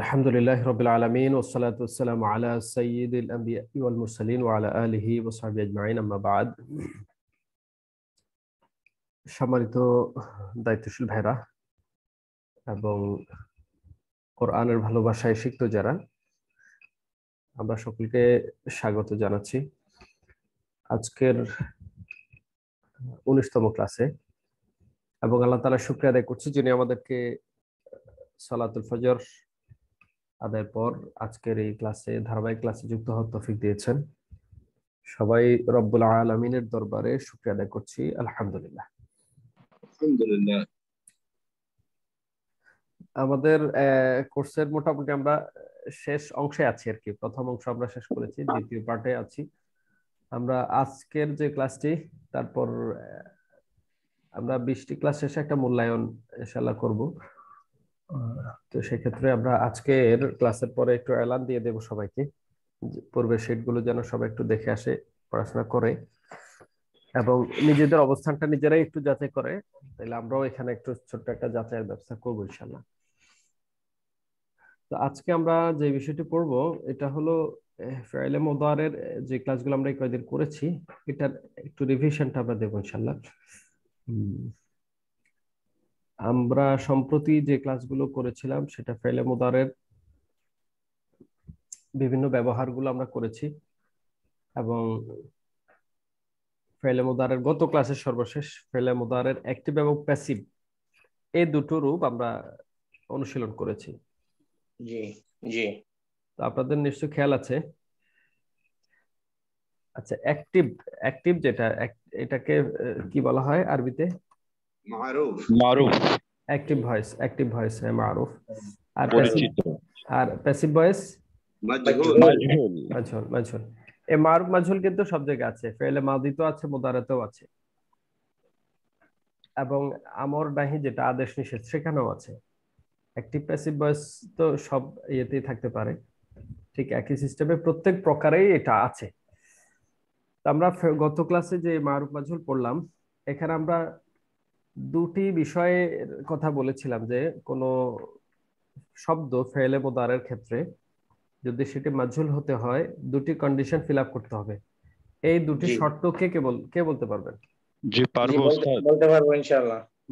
আলহামদুলিল্লাহ রবিল আলমিন ওসালাতাম আলা সঈদুল আম্বিয়াল মুরসালিন ওয়ালা আলহি ওসাহাবি আজমাইন আম্মাবাদ সম্মানিত দায়িত্বশীল ভাইরা এবং কোরআনের ভালোবাসায় শিখত যারা আমরা সকলকে স্বাগত জানাচ্ছি আজকের উনিশতম ক্লাসে এবং আল্লাহ তালা শুক্রিয়া আদায় করছি যিনি আমাদেরকে সালাতুল ফজর আদায়ের পর আজকের এই ক্লাসে ধারাবাহিক ক্লাসে যুক্ত হওয়ার তফিক দিয়েছেন সবাই রব্বুল আলমিনের দরবারে শুক্রিয়া আদায় করছি আলহামদুলিল্লাহ আমাদের কোর্সের মোটামুটি আমরা শেষ অংশে আছি আর কি প্রথম অংশ আমরা শেষ করেছি দ্বিতীয় পার্টে আছি আমরা আজকের যে ক্লাসটি তারপর আমরা বিশটি ক্লাস শেষে একটা মূল্যায়ন ইনশাল্লাহ করবো তো সেক্ষেত্রে আমরা আজকের ক্লাসের পরে একটু অ্যালান দিয়ে দেব সবাইকে পূর্বের গুলো যেন সবাই একটু দেখে আসে পড়াশোনা করে এবং নিজেদের অবস্থানটা নিজেরাই একটু যাচাই করে তাহলে আমরাও এখানে একটু ছোট্ট একটা যাচাইয়ের ব্যবস্থা করবো ইনশাল্লাহ তো আজকে আমরা যে বিষয়টি পড়ব এটা হলো ফেরাইলে মোদারের যে ক্লাসগুলো আমরা কয়েকদিন করেছি এটার একটু রিভিশনটা আমরা দেবো ইনশাল্লাহ আমরা সম্প্রতি যে ক্লাসগুলো করেছিলাম সেটা ফেলে মোদারের বিভিন্ন ব্যবহারগুলো আমরা করেছি এবং ফেলে মোদারের গত ক্লাসের সর্বশেষ ফেলে মোদারের অ্যাক্টিভ এবং প্যাসিভ এই দুটো রূপ আমরা অনুশীলন করেছি জি জি তো আপনাদের নিশ্চয় খেয়াল আছে আচ্ছা অ্যাক্টিভ অ্যাক্টিভ যেটা এটাকে কি বলা হয় আরবিতে মারুফ মারুফ অ্যাক্টিভ ভয়েস অ্যাক্টিভ ভয়েস হ্যাঁ মারুফ আর আর প্যাসিভ ভয়েস মাজহুল মাজহুল মারুফ মাজহুল কিন্তু সব জায়গায় আছে ফেলে আছে মুদারাতেও আছে এবং আমর নাহি যেটা আদেশ নিষেধ সেখানেও আছে অ্যাক্টিভ প্যাসিভ ভয়েস তো সব ইয়েতেই থাকতে পারে ঠিক একই সিস্টেমে প্রত্যেক প্রকারেই এটা আছে আমরা গত ক্লাসে যে মারুফ মাজহুল পড়লাম এখানে আমরা দুটি বিষয়ের কথা বলেছিলাম যে কোন শব্দ ফেলে মোদারের ক্ষেত্রে যদি সেটি মাঝুল হতে হয় দুটি কন্ডিশন ফিল আপ করতে হবে এই দুটি শর্ত কে কেবল কে বলতে পারবেন জি পারবো বলতে পারবো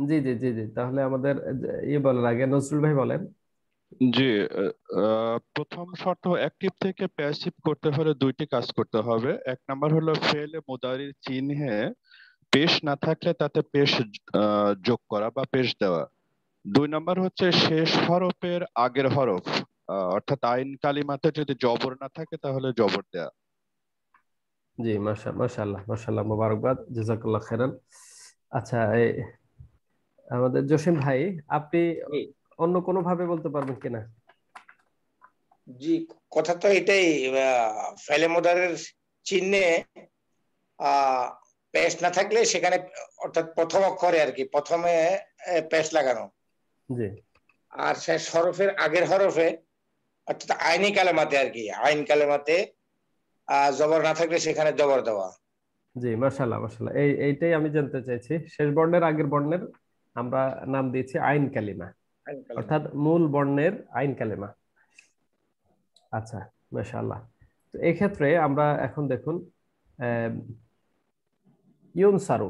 জি জি জি জি তাহলে আমাদের ইয়ে বলার আগে নজরুল ভাই বলেন জি প্রথম শর্ত অ্যাক্টিভ থেকে প্যাসিভ করতে হলে দুইটি কাজ করতে হবে এক নাম্বার হলো ফেলে মোদারির চিহ্নে পেশ না থাকলে তাতে পেশ যোগ করা বা পেশ দেওয়া দুই নম্বর হচ্ছে শেষ হরফের আগের হরফ অর্থাৎ আইন কালিমাতে যদি জবর না থাকে তাহলে জবর দেয়া জি মাশা মাশাআল্লাহ মাশাআল্লাহ মোবারকবাদ জাযাকাল্লাহ খাইরান আচ্ছা আমাদের জসিম ভাই আপনি অন্য কোনো ভাবে বলতে পারবেন কিনা জি কথা তো এটাই ফেলে মোদারের চিহ্নে পেস্ট না থাকলে সেখানে অর্থাৎ প্রথম অক্ষরে আর কি প্রথমে পেস্ট লাগানো আর শেষ হরফের আগের হরফে অর্থাৎ আইনি কালেমাতে আর কি আইন কালেমাতে জবর না থাকলে সেখানে জবর দেওয়া জি মাশাল্লাহ মাশাল্লাহ এই এইটাই আমি জানতে চাইছি শেষ বর্ণের আগের বর্ণের আমরা নাম দিয়েছি আইন কালিমা অর্থাৎ মূল বর্ণের আইন কালিমা আচ্ছা মাশাল্লাহ তো এই ক্ষেত্রে আমরা এখন দেখুন ইউনসারু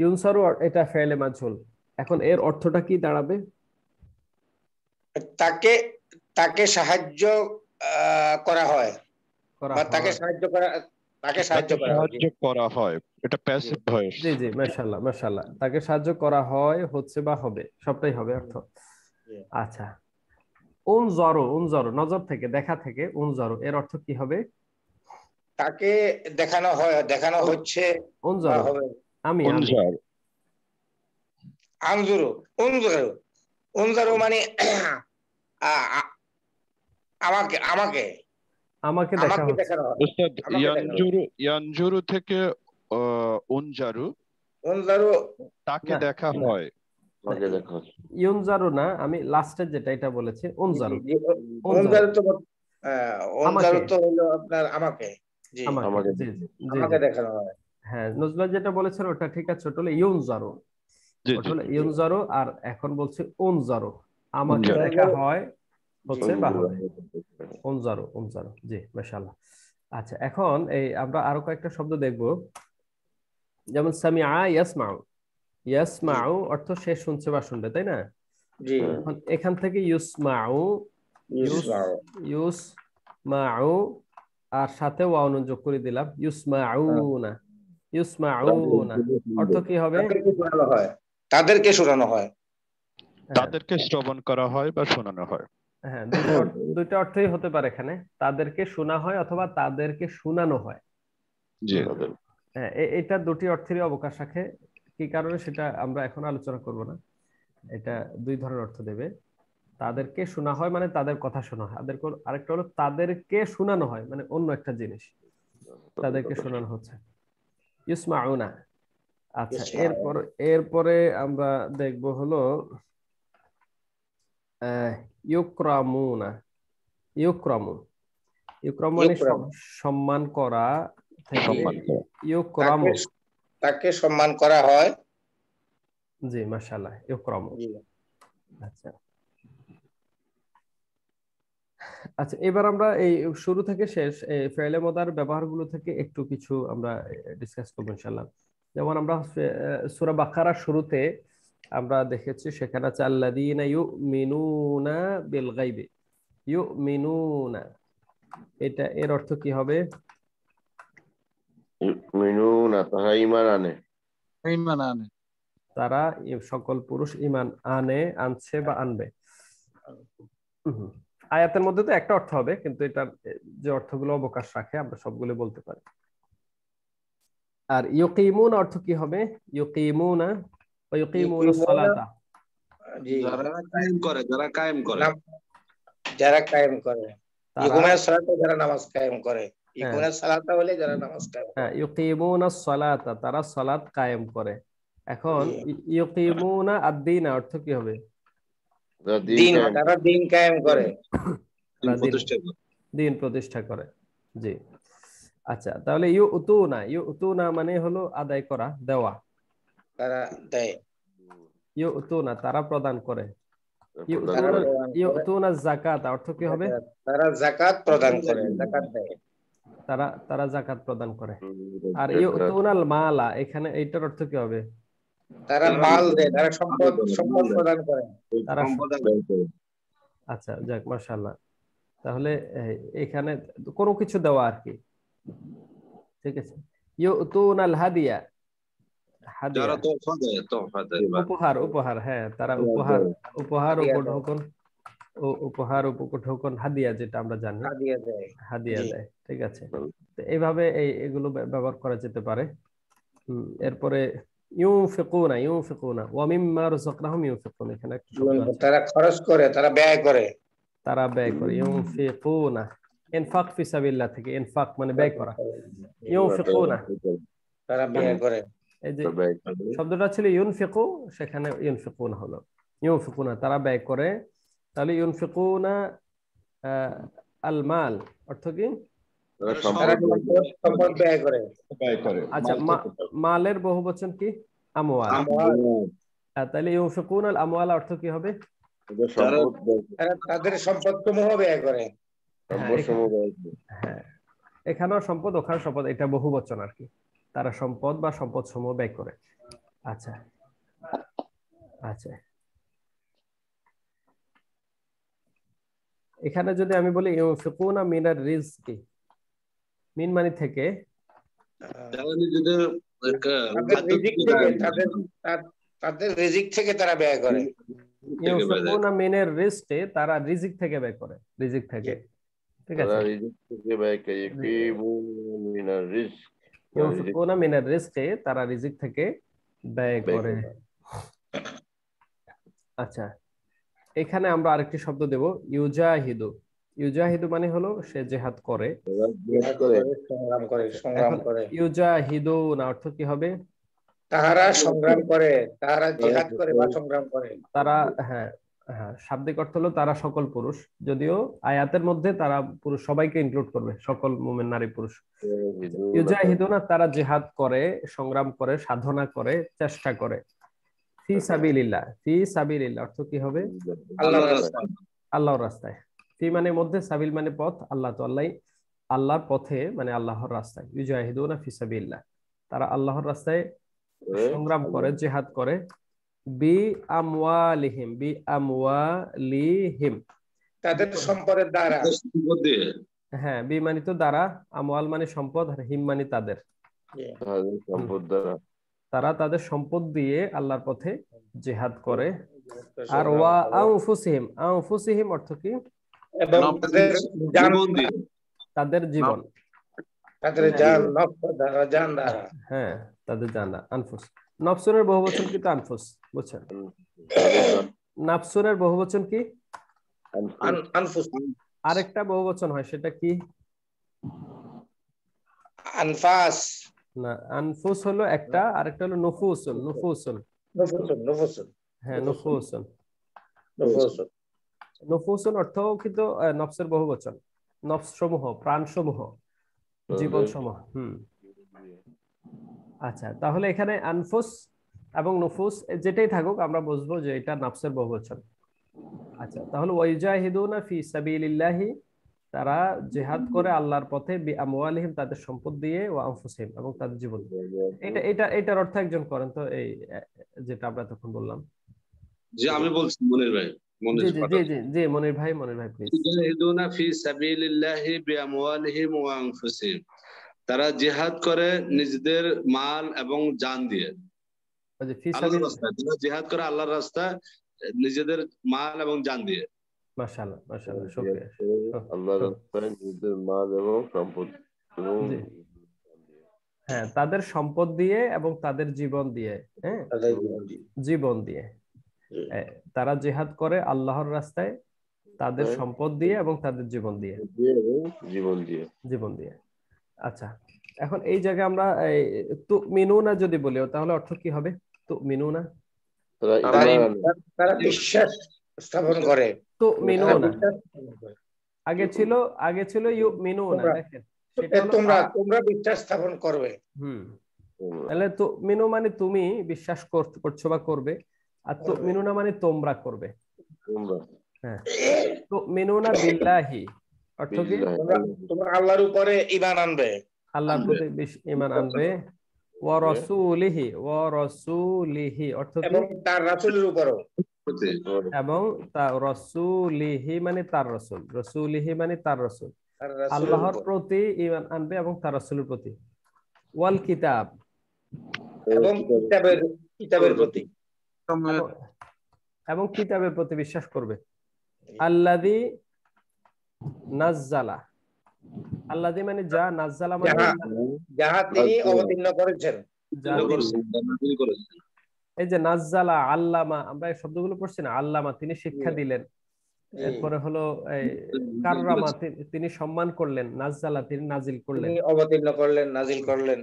ইউনসারু এটা ফেলে মাঝুল এখন এর অর্থটা কি দাঁড়াবে তাকে তাকে সাহায্য করা হয় তাকে সাহায্য করা তাকে সাহায্য করা হয় এটা প্যাসিভ ভয়েস জি জি মাশাআল্লাহ মাশাআল্লাহ তাকে সাহায্য করা হয় হচ্ছে বা হবে সবটাই হবে অর্থ আচ্ছা উনজরু উনজরু নজর থেকে দেখা থেকে উনজরু এর অর্থ কি হবে তাকে দেখানো হয় দেখানো হচ্ছে আমি আনজুরু উনজুরু মানে আমাকে আমাকে আমাকে দেখানো থেকে তাকে দেখা হয় ইউনজারু না আমি লাস্টে যেটা এটা বলেছি উনজারু উনজারু তো উনজারু তো হলো আপনার আমাকে হ্যাঁ নজলা যেটা বলেছেন ওটা ঠিক আছে ওটা হলো ইউনজারো ওটা হলো ইউনজারো আর এখন বলছে ওনজারো আমাকে দেখা হয় হচ্ছে ওনজারো ওনজারো জি মাশাআল্লাহ আচ্ছা এখন এই আমরা আরো কয়েকটা শব্দ দেখব যেমন সামিআ ইয়াসমাউ ইয়াসমাউ অর্থ সে শুনছে বা শুনবে তাই না জি এখান থেকে ইউসমাউ ইউসমাউ আর সাথে ওয়াউন যোগ করে দিলাম ইউসমাউনা ইউসমাউনা অর্থ কি হবে তাদেরকে শোনানো হয় তাদেরকে হ্যাঁ। শ্রবণ করা হয় বা শোনানো হয় হ্যাঁ দুইটা অর্থই হতে পারে এখানে তাদেরকে শোনা হয় অথবা তাদেরকে শোনানো হয় হ্যাঁ এটা দুটি অর্থেরই অবকাশ রাখে কি কারণে সেটা আমরা এখন আলোচনা করব না এটা দুই ধরনের অর্থ দেবে তাদেরকে শোনা হয় মানে তাদের কথা শোনা হয় তাদের আরেকটা হলো তাদেরকে শোনানো হয় মানে অন্য একটা জিনিস তাদেরকে শোনানো হচ্ছে ইসমাউনা আচ্ছা এরপর এরপরে আমরা দেখব হলো ইউক্রামুনা ইউক্রামু ইউক্রাম মানে সম্মান করা ইউক্রামু তাকে সম্মান করা হয় জি মাশাআল্লাহ ইউক্রামু আচ্ছা আচ্ছা এবার আমরা এই শুরু থেকে শেষ ফেলে মদার ব্যবহারগুলো থেকে একটু কিছু আমরা ডিসকাস করবো ইনশাল্লাহ যেমন আমরা সুরা বাকারার শুরুতে আমরা দেখেছি সেখানে আছে আল্লাদিনা ইউ মিনুনা বিল গাইবে ইউ মিনুনা এটা এর অর্থ কি হবে মিনুনা তারা ইমান আনে ইমান আনে তারা সকল পুরুষ ইমান আনে আনছে বা আনবে আয়াতের মধ্যে তো একটা অর্থ হবে কিন্তু এটার যে অর্থগুলো অবকাশ রাখে আমরা সবগুলো বলতে পারি আর ইউকিমুন অর্থ কি হবে ইউকিমুনা ও সালাতা যারা যারা নামাজ কায়েম করে হ্যাঁ। হ্যাঁ, তারা সালাত কায়েম করে এখন ইউকিমুনা আদিনা অর্থ কি হবে দিন তারা প্রতিষ্ঠা করে জি আচ্ছা তাহলে ইউ ইউ মানে হলো আদায় করা দেওয়া তারা দেয় ইউ তারা প্রদান করে ইউ অর্থ কি হবে তারা প্রদান করে তারা তারা প্রদান করে আর ইউ মালা এখানে এইটার অর্থ কি হবে তারা মাল দেয় তারা সম্পদ সম্পদ প্রদান করে তারা আচ্ছা যাক মাশাআল্লাহ তাহলে এখানে কোনো কিছু দেওয়া আর কি ঠিক আছে উপহার হ্যাঁ তারা উপহার উপহার উপহার হাদিয়া যেটা আমরা জানি হাদিয়া দেয় ঠিক আছে এইভাবে এইগুলো ব্যবহার করা যেতে পারে এরপরে ইউনফিকুনা ইউনফিকুনা ওয়া মিম্মা রাযাকনাহুম ইউনফিকুন এখানে একটা শব্দ তারা খরচ করে তারা ব্যয় করে তারা ব্যয় করে ইউনফিকুনা ইনফাক ফি থেকে ইনফাক মানে ব্যয় করা ইউনফিকুনা তারা ব্যয় করে এই যে শব্দটা ছিল ইউনফিকু সেখানে ইউনফিকুনা হলো ইউনফিকুনা তারা ব্যয় করে তাহলে ইউনফিকুনা আল মাল অর্থ কি মালের বহু বচন কি আমওয়াল তাহলে ইউফিকুন আল আমওয়াল অর্থ কি হবে তাদের সম্পদ করে হ্যাঁ, হ্যাঁ। এখানেও সম্পদ ওখানে সম্পদ এটা বহু বচন আর কি তারা সম্পদ বা সম্পদ সমূহ ব্যয় করে আচ্ছা আচ্ছা এখানে যদি আমি বলি ইউফিকুনা মিনার রিজকি মিন মানি থেকে তারা রিজিক থেকে ব্যয় করে তারা রিজিক থেকে ব্যয় করে থেকে ঠিক আছে তারা রিজিক থেকে ব্যয় করে তারা থেকে ব্যয় করে আচ্ছা এখানে আমরা আরেকটি শব্দ দেব ইউজাহিদু ইউজাহিদু মানে হলো সে জেহাদ করে সংগ্রাম করে সংগ্রাম করে ইউজাহিদু না অর্থ কি হবে তাহারা সংগ্রাম করে তাহারা জেহাদ করে বা সংগ্রাম করে তারা হ্যাঁ হ্যাঁ শাব্দিক অর্থ হলো তারা সকল পুরুষ যদিও আয়াতের মধ্যে তারা পুরুষ সবাইকে ইনক্লুড করবে সকল মোমেন নারী পুরুষ না তারা জেহাদ করে সংগ্রাম করে সাধনা করে চেষ্টা করে ফি সাবিলিল্লাহ ফি সাবিলিল্লাহ অর্থ কি হবে আল্লাহর রাস্তায় আল্লাহর রাস্তায় ফি মানে মধ্যে সাবিল মানে পথ আল্লাহ তো আল্লাহ আল্লাহর পথে মানে আল্লাহর রাস্তায় ইউজাহিদুনা ফি তারা আল্লাহর রাস্তায় হ্যাঁ। সংগ্রাম করে জিহাদ করে বি আমওয়ালিহিম বি আমওয়ালিহিম তাদের সম্পদের দ্বারা হ্যাঁ বি মানে তো দ্বারা আমওয়াল মানে সম্পদ আর হিম মানে তাদের হ্যাঁ। সম্পদ তারা তাদের সম্পদ দিয়ে আল্লাহর পথে জেহাদ করে হ্যাঁ, আর ওয়া আউফুসিহিম আউফুসিহিম অর্থ কি এবং তাদের জীবন তাদের হ্যাঁ। জান দ্বারা জান দ্বারা হ্যাঁ তাদের জান আনফুস নফসুরের বহুবচন কি আনফুস বুঝছেন নাফসুরের বহুবচন কি আনফুস আরেকটা বহুবচন হয় সেটা কি আনফাস না আনফুস হলো একটা আরেকটা হলো নুফুসুল নুফুসুল নুফুসুল নুফুসুল হ্যাঁ নুফুসুল নুফুসুল নফুসুন অর্থ কিন্তু নফসের বহু বচন নফস সমূহ প্রাণ সমূহ জীবন সমূহ হম আচ্ছা তাহলে এখানে আনফুস এবং নফুস যেটাই থাকুক আমরা বুঝবো যে এটা নফসের বচন আচ্ছা তাহলে ওয়াইজাহিদুনা ফি সাবিলিল্লাহি তারা জেহাদ করে আল্লাহর পথে বি আমওয়ালিহিম তাদের সম্পদ দিয়ে ওয়া আনফুসহিম এবং তাদের জীবন এটা এটা এটার অর্থ একজন করেন তো এই যেটা আমরা তখন বললাম যে আমি বলছি মনির ভাই তারা জেহাদ করে নিজেদের মাল এবং দিয়ে করে আল্লাহর রাস্তা নিজেদের মাল এবং জান দিয়ে সম্পদ হ্যাঁ তাদের সম্পদ দিয়ে এবং তাদের জীবন দিয়ে হ্যাঁ জীবন দিয়ে হ্যাঁ, তারা জেহাদ করে আল্লাহর রাস্তায় তাদের হ্যাঁ। সম্পদ দিয়ে এবং তাদের জীবন দিয়ে জীবন দিয়ে জীবন দিয়ে আচ্ছা এখন এই জায়গায় আমরা তু না যদি বলি তাহলে অর্থ কি হবে তু তারা বিশ্বাস স্থাপন করে তু মিনুনা আগে ছিল আগে ছিল ইউ না দেখেন তোমরা তোমরা বিশ্বাস স্থাপন করবে হুম তাহলে তো মিনু মানে তুমি বিশ্বাস করছো বা করবে আর তো হ্যাঁ। মানে তোমরা করবে হ্যাঁ। তো বিল্লাহি তোমরা আল্লাহর উপরে আনবে আল্লাহর প্রতি আনবে ওয়া রাসূলিহি ওয়া রাসূলিহি এবং তার রাসূলের উপরও এবং তার রাসূলিহি মানে তার রাসূল রাসূলিহি মানে তার রাসূল আল্লাহর প্রতি ইমান আনবে এবং তার রাসূলের প্রতি ওয়াল কিতাব এবং কিতাবের কিতাবের প্রতি এবং কিতাবের প্রতি বিশ্বাস করবে আল্লাদি নাজ্জালা আল্লাদি মানে যা নাজ্জালা মানে যাহা তিনি অবতীর্ণ করেছেন এই যে নাজ্জালা আল্লামা আমরা এই শব্দগুলো পড়ছি না আল্লামা তিনি শিক্ষা দিলেন এরপরে হলো কাররামা তিনি সম্মান করলেন নাজ্জালা তিনি নাজিল করলেন অবতীর্ণ করলেন নাজিল করলেন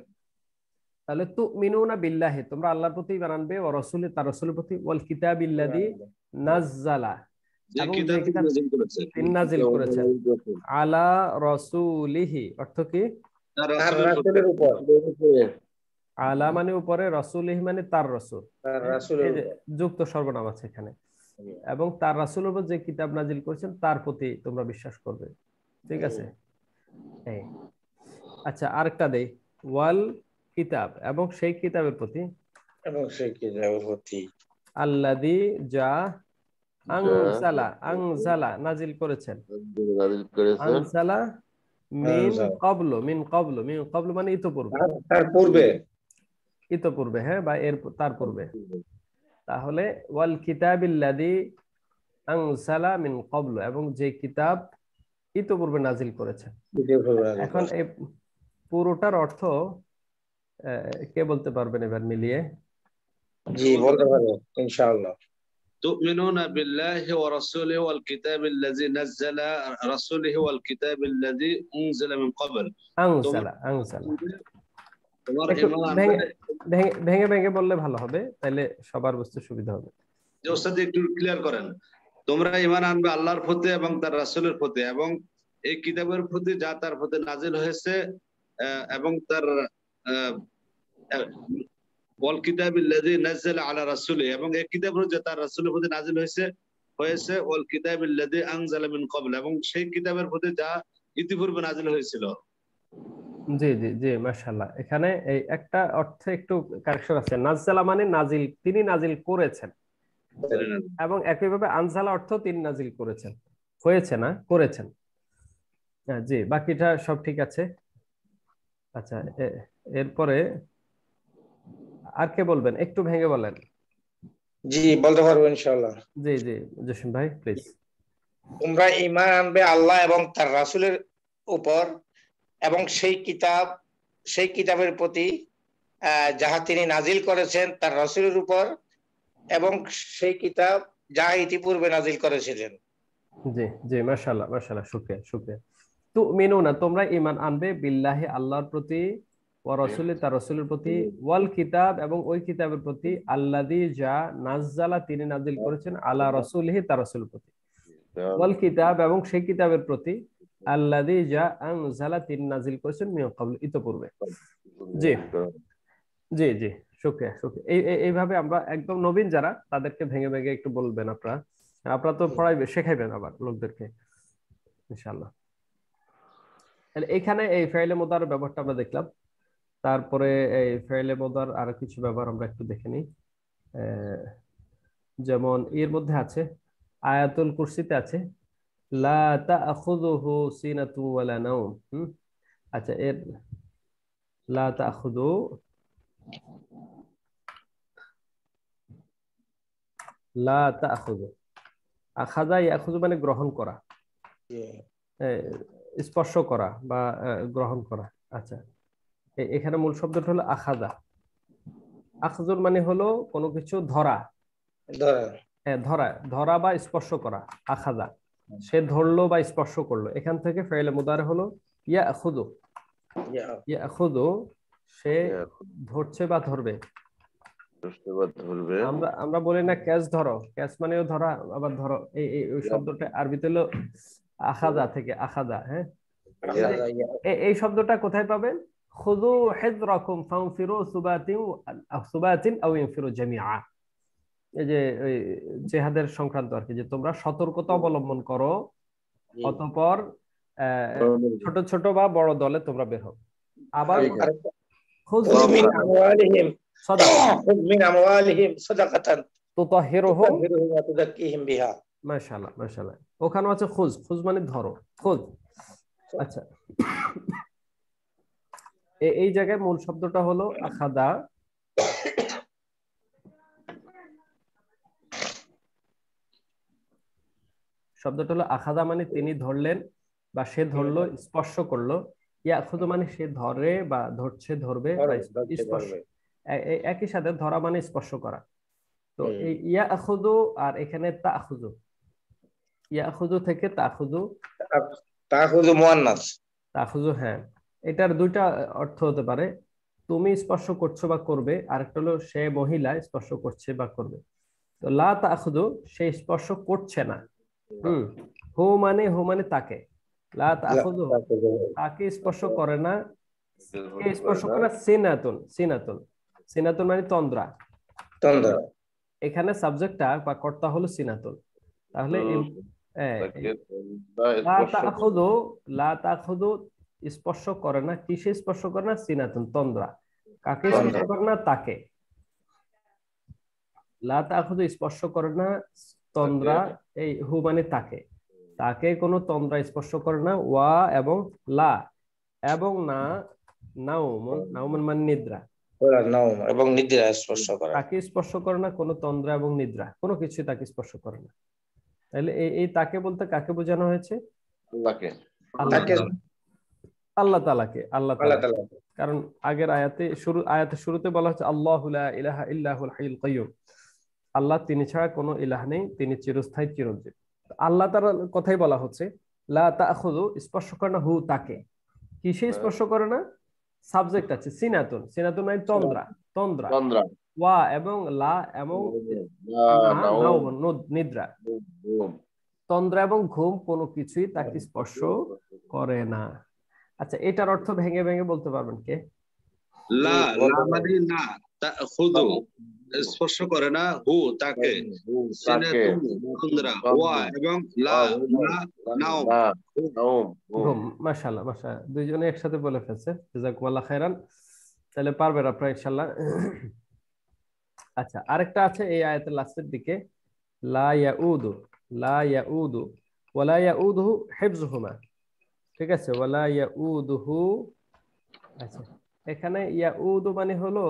তাহলে তু না বিল্লাহে তোমরা আল্লাহর প্রতি বানানবে ও রসুলের তার রসুলের প্রতি ওয়াল কিতাবিল্লাদি নাজ্জালা আলা রসুলিহি অর্থ কি আলা মানে উপরে রসুলিহি মানে তার রসুল হ্যাঁ? যুক্ত সর্বনাম আছে এখানে আচ্ছা। এবং তার রাসুল উপর যে কিতাব নাজিল করেছেন তার প্রতি তোমরা বিশ্বাস করবে ঠিক আছে আচ্ছা আরেকটা দেই ওয়াল কিতাব এবং সেই কিতাবের প্রতি এবং সেই কিতাবের প্রতি আল্লাদি যা আংসালা আংসালা নাজিল করেছেন নাজিল করেছেন আংসালা মিন কবল মিন কবল মিন কবল মানে ইতোপূর্বে হ্যাঁ, তার পূর্বে ইতোপূর্বে হ্যাঁ বা এর তার পূর্বে তাহলে ওয়াল কিতাবিল্লাদি আংসালা মিন কবল এবং যে কিতাব ইতোপূর্বে নাজিল করেছেন এখন এই পুরোটার অর্থ কে বলতে পারবেন এবার মিলিয়ে জি বলতে পারবো ইনশাআল্লাহ تؤمنون بالله ورسوله والكتاب الذي نزل رسوله والكتاب الذي انزل من قبل انزل أنزل ভেঙে ভেঙে বললে ভালো হবে তাহলে সবার বুঝতে সুবিধা হবে যে ওস্তাদ একটু ক্লিয়ার করেন তোমরা ইমান আনবে আল্লাহর প্রতি এবং তার রাসূলের প্রতি এবং এই কিতাবের প্রতি যা তার প্রতি নাজিল হয়েছে এবং তার বল কিতাব ইল্লাযী নাযালা আলা রাসূলি এবং এই কিতাব যে তার রাসূলের প্রতি নাজিল হয়েছে হয়েছে ওয়াল কিতাব ইল্লাযী আনজালা মিন এবং সেই কিতাবের প্রতি যা ইতিপূর্বে নাজিল হয়েছিল জি জি জি মাশাআল্লাহ এখানে এই একটা অর্থে একটু কারেকশন আছে নাজ্জালা মানে নাজিল তিনি নাজিল করেছেন এবং একইভাবে আনজালা অর্থ তিনি নাজিল করেছেন হয়েছে না করেছেন হ্যাঁ, জি বাকিটা সব ঠিক আছে আচ্ছা এরপরে আর কে বলবেন একটু ভেঙে বলেন জি বলতে পারবো ইনশাল্লাহ জি জি জসিম ভাই প্লিজ তোমরা ইমান আনবে আল্লাহ এবং তার রাসুলের উপর এবং সেই কিতাব সেই কিতাবের প্রতি যাহা তিনি নাজিল করেছেন তার রাসুলের উপর এবং সেই কিতাব যা ইতিপূর্বে নাজিল করেছিলেন জি জি মাশাআল্লাহ মাশাআল্লাহ শুকরিয়া শুকরিয়া তো মেনু না তোমরা ইমান আনবে বিল্লাহে আল্লাহর প্রতি তার রসুলের প্রতি ওয়াল কিতাব এবং ওই কিতাবের প্রতি যা তিনি নাজিল হ্যাঁ। করেছেন আল্লাহ তার রসুলের প্রতি ওয়াল কিতাব এবং সেই কিতাবের প্রতি যা আনজালা তিনি নাজিল করেছেন ইতোপূর্বে জি জি জি এই এইভাবে আমরা একদম নবীন যারা তাদেরকে ভেঙে ভেঙে একটু বলবেন আপনারা আপনারা তো পড়াইবে শেখাইবেন আবার লোকদেরকে ইনশাল্লাহ এখানে এই ফাইলে মোদার ব্যবহারটা আমরা দেখলাম তারপরে এই ফেলে বদার আর কিছু ব্যবহার আমরা একটু দেখে নিই যেমন এর মধ্যে আছে আয়াতুল কুরসিতে আছে লা আচ্ছা এর লা মানে গ্রহণ করা স্পর্শ করা বা গ্রহণ করা আচ্ছা এখানে মূল শব্দটা হলো আখাজা আখজুর মানে হলো কোনো কিছু ধরা হ্যাঁ ধরা ধরা বা স্পর্শ করা আখাজা সে ধরলো বা স্পর্শ করলো এখান থেকে ফেলে মুদার হলো ইয়া খুদু ইয়া খুদু সে ধরছে বা ধরবে আমরা আমরা বলি না ক্যাচ ধরো ক্যাচ মানেও ধরা আবার ধরো এই এই শব্দটা আরবিতে হলো আখাজা থেকে আখাজা হ্যাঁ এই শব্দটা কোথায় পাবেন খুদু হেজরকম ফাংফিরো এই যে জেহাদের সংক্রান্ত আর কি যে তোমরা সতর্কতা অবলম্বন করো অতঃপর ছোট ছোট বা বড় দলে তোমরা বের হও আবার ওখানে আছে খুজ খুজ মানে ধরো আচ্ছা, আচ্ছা। এই জায়গায় মূল শব্দটা হলো আখাদা শব্দটা হলো আখাদা মানে তিনি ধরলেন বা সে ধরলো স্পর্শ করলো ইয়াখুদু মানে সে ধরে বা ধরছে ধরবে স্পর্শ একই সাথে ধরা মানে স্পর্শ করা তো ইয়া আখুদু আর এখানে তা আখুদু ইয়া আখুদু থেকে তা আখুদু তাখুজু মুয়ান্নাস তাখুজু হ্যাঁ এটার দুইটা অর্থ হতে পারে তুমি স্পর্শ করছো বা করবে আরেকটা হলো সে মহিলা স্পর্শ করছে বা করবে তো লা সে স্পর্শ করছে না হুম হো মানে হো মানে তাকে তাকে স্পর্শ করে না স্পর্শ করে না সিনাতুন সিনাতুন সিনাতুন মানে তন্দ্রা তন্দ্রা এখানে সাবজেক্টটা বা কর্তা হলো সিনাতুন তাহলে স্পর্শ করে না কিসে স্পর্শ করে না সিনাতুন তন্দ্রা কাকে স্পর্শ করে না তাকে লাত স্পর্শ করে না তন্দ্রা এই হু মানে তাকে তাকে কোনো তন্দ্রা স্পর্শ করে না ওয়া এবং লা এবং না নাউমন নাউমন মানে নিদ্রা এবং নিদ্রা স্পর্শ করে তাকে স্পর্শ করে না কোনো তন্দ্রা এবং নিদ্রা কোনো কিছু তাকে স্পর্শ করে না তাহলে এই তাকে বলতে কাকে বোঝানো হয়েছে আল্লাহকে আল্লাহ তালাকে আল্লাহ কারণ আগের আয়াতে শুরু আয়াতে শুরুতে বলা হচ্ছে আল্লাহ ইলাহা ইল্লাহুল আল্লাহ তিনি ছাড়া কোনো ইলাহ নেই তিনি চিরস্থায়ী চিরঞ্জীব আল্লাহ তার কথাই বলা হচ্ছে স্পর্শ করে না হু তাকে কিসে হ্যাঁ। স্পর্শ করে না সাবজেক্ট আছে সিনাতন সিনাতন মানে তন্দ্রা তন্দ্রা ওয়া এবং লা এবং নিদ্রা তন্দ্রা এবং ঘুম কোনো কিছুই তাকে হ্যাঁ। স্পর্শ করে না আচ্ছা এটার অর্থ ভেঙে ভেঙে বলতে পারবেন কে লা লা মানে না স্পর্শ করে না হু তাকে ওয়া এবং লা নাও মাশাআল্লাহ মাশাআল্লাহ দুইজনে একসাথে বলে ফেলছে জাযাকুমুল্লাহ খাইরান তাহলে পারবেন আপনারা ইনশাআল্লাহ আচ্ছা আরেকটা আছে এই আয়াতের লাস্টের দিকে লা ইয়াউদু লা ইয়াউদু ওয়া লা ইয়াউদুহু হিফজুহুমা ঠিক আছে ওয়ালা ইয়াউদুহু আচ্ছা এখানে ইয়াউদু মানে হলো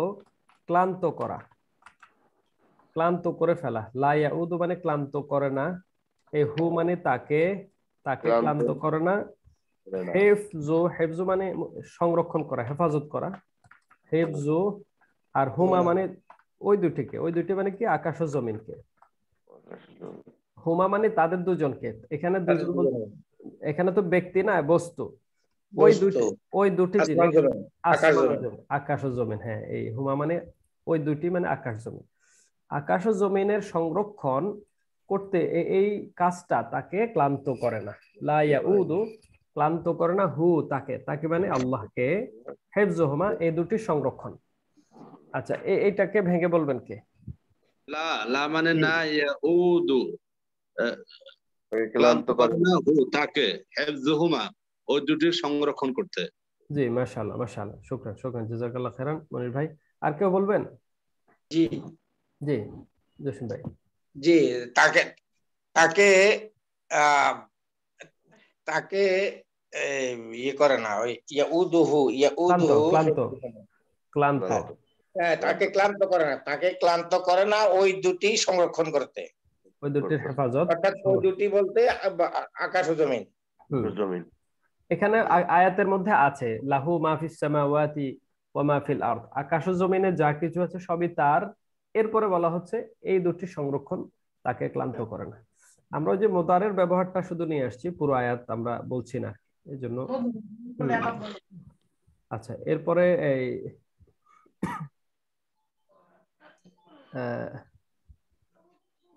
ক্লান্ত করা ক্লান্ত করে ফেলা লা ইয়াউদু মানে ক্লান্ত করে না এই হু মানে তাকে তাকে ক্লান্ত করে না হেফজু হেফজু মানে সংরক্ষণ করা হেফাজত করা হেফজু আর হুমা মানে ওই দুটিকে ওই দুটি মানে কি আকাশ ও জমিনকে হুমা মানে তাদের দুজনকে এখানে দুজন এখানে তো ব্যক্তি না বস্তু ওই দুটি ওই দুটি জিনিস আকাশ ও জমিন হ্যাঁ এই হুমা মানে ওই দুটি মানে আকাশ জমিন আকাশ ও জমিনের সংরক্ষণ করতে এই কাজটা তাকে ক্লান্ত করে না লাইয়া উদু ক্লান্ত করে না হু তাকে তাকে মানে আল্লাহকে হেফজ হুমা এই দুটি সংরক্ষণ আচ্ছা এইটাকে ভেঙে বলবেন কে লা লা মানে না ইয়া উদু ক্লান্ত তাকে হেফজুহুমা দুটির সংরক্ষণ করতে জি মাশাআল্লাহ মাশাআল্লাহ শুকরান শুকরান জাযাকাল্লাহ খাইরান মনির ভাই আর কেউ বলবেন জি জি জসিম ভাই জি তাকে তাকে তাকে ইয়ে করে না ওই ইয়াউদুহু ইয়াউদুহু ক্লান্ত ক্লান্ত হ্যাঁ, তাকে ক্লান্ত করে না তাকে ক্লান্ত করে না ওই দুটি সংরক্ষণ করতে ওই দুটির হেফাজত দুটি বলতে আকাশ ও জমিন জমিন এখানে আয়াতের মধ্যে আছে লাহু সামাওয়াতি ওয়া আরদ আকাশ ও জমিনে যা কিছু আছে সবই তার এরপরে বলা হচ্ছে এই দুটি সংরক্ষণ তাকে ক্লান্ত করে না আমরা যে মোতারের ব্যবহারটা শুধু নিয়ে আসছি পুরো আয়াত আমরা বলছি না এই জন্য আচ্ছা এরপরে এই আহ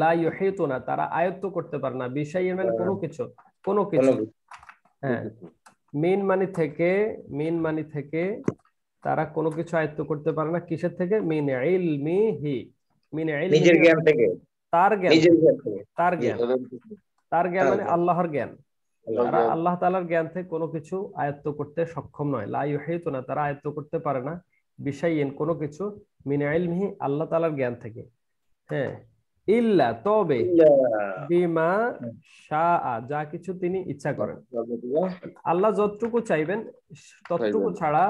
লা ইউহিতুনা তারা আয়ত্ত করতে পারে না বিষয় মানে হ্যাঁ। কোনো কিছু কোনো কিছু হ্যাঁ মিন মানি থেকে মিন মানি থেকে তারা কোনো কিছু আয়ত্ত করতে পারে না কিসের থেকে মিন ইলমিহি মিন ইলমি মানে নিজের জ্ঞান থেকে তার জ্ঞান তার মানে জ্ঞান তার জ্ঞান মানে আল্লাহর জ্ঞান তারা আল্লাহ তাআলার জ্ঞান থেকে কোনো কিছু আয়ত্ত করতে সক্ষম নয় লা না তারা আয়ত্ত করতে পারে না বিষয়ইন কোনো কিছু মিন আইল ইলমিহি আল্লাহ তাআলার জ্ঞান থেকে হ্যাঁ ইল্লা তবে বিমা শাহ যা কিছু তিনি ইচ্ছা করেন আল্লাহ যতটুকু চাইবেন ততটুকু ছাড়া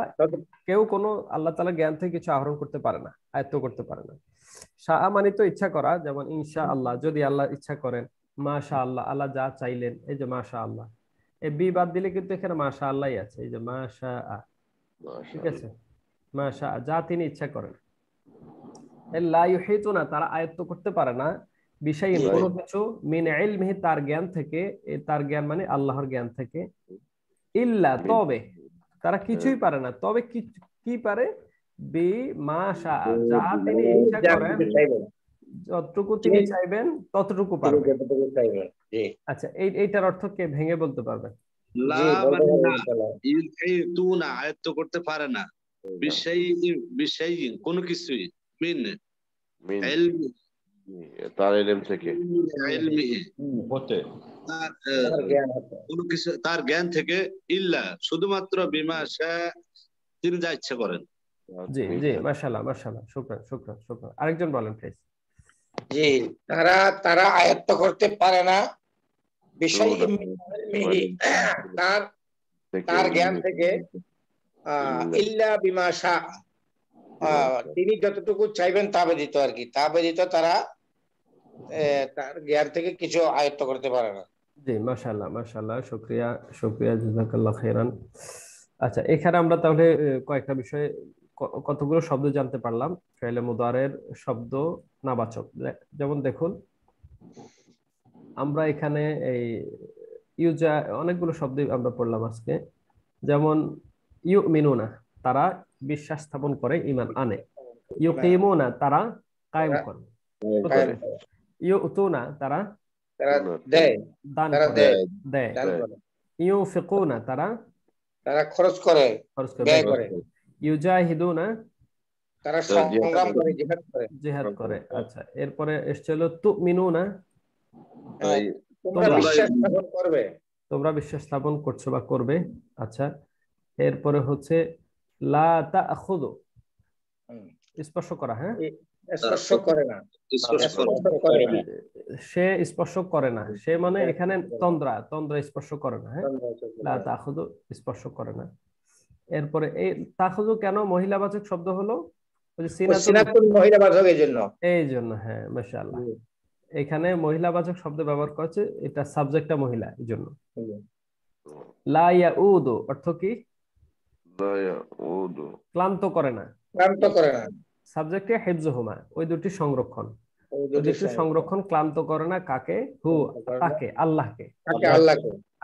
কেউ কোনো আল্লাহ তালা জ্ঞান থেকে কিছু আহরণ করতে পারে না আয়ত্ত করতে পারে না শাহ মানে তো ইচ্ছা করা যেমন ইনশা আল্লাহ যদি আল্লাহ ইচ্ছা করেন শাহ আল্লাহ আল্লাহ যা চাইলেন এই যে মা শাহ আল্লাহ এ বি বাদ দিলে কিন্তু এখানে শাহ আল্লাহ আছে এই যে মা শাহ ঠিক আছে মা শাহ যা তিনি ইচ্ছা করেন না তারা আয়ত্ত করতে পারে না বিষয়ে কোনো কিছু মিন ইলমিহি তার জ্ঞান থেকে তার জ্ঞান মানে আল্লাহর জ্ঞান থেকে ইল্লা তবে তারা হ্যাঁ। কিছুই পারে না তবে কি পারে বি মাশা যা তিনি ইচ্ছা করেন যতটুকু তিনি চাইবেন ততটুকু পারবেন আচ্ছা এই এইটার অর্থ কে ভেঙে বলতে মানে পারবেন আয়ত্ত করতে পারে না বিষয় বিষয় কোনো কিছুই তার থেকে তার জ্ঞান থেকে ইল্লা শুধুমাত্র বিমা তিনি যা ইচ্ছে করেন জি জি মাশাআল্লাহ মাশাআল্লাহ শুকরান শুকরান শুকরান আরেকজন বলেন প্লিজ জি তারা তারা আয়ত্ত করতে পারে না বিষয় তার তার জ্ঞান থেকে ইল্লা বিমাশা তিনি যতটুকু চাইবেন তা ব্যতীত আর কি তা ব্যতীত তারা তার জ্ঞান থেকে কিছু আয়ত্ত করতে পারে না জি মাশাল্লাহ মাশাল্লাহ শুকরিয়া শুকরিয়া জাজাকাল্লাহ খাইরান আচ্ছা এখানে আমরা তাহলে কয়েকটা বিষয়ে কতগুলো শব্দ জানতে পারলাম ফেলে মুদারের শব্দ নাবাচক যেমন দেখুন আমরা এখানে এই ইউজা অনেকগুলো শব্দ আমরা পড়লাম আজকে যেমন ইউ মিনুনা তারা বিশ্বাস স্থাপন করে ইমান আনে মানে ইউকিমুনা তারা কায়েম করে তারা দান দেয় তারা তারা খরচ করে খরচ করে না তারা সংগ্রাম করে জিহাদ করে জিহাদ করে আচ্ছা এরপরে এসেছিল হ্যাঁ, তোমরা বিশ্বাস স্থাপন করবে তোমরা বিশ্বাস স্থাপন করছো বা করবে আচ্ছা এরপরে হচ্ছে লা তাখুযু স্পর্শ করা হ্যাঁ সে স্পর্শ করে না সে মানে হ্যাঁ, এখানে তন্দ্রা তন্দ্রা স্পর্শ করে না হ্যাঁ লা স্পর্শ করে না এরপরে এই তাখুযু কেন মহিলাবাচক শব্দ হলো এই জন্য হ্যাঁ মাশাআল্লাহ এখানে মহিলাবাচক শব্দ ব্যবহার করেছে এটা সাবজেক্টটা মহিলা এই জন্য লা ইয়াউদু অর্থ কি ক্লান্ত করে না ক্লান্ত করে না সাবজেক্টে হেফজুহুমা ওই দুটি সংরক্ষণ দুটি সংরক্ষণ ক্লান্ত করে না কাকে হু তাকে আল্লাহকে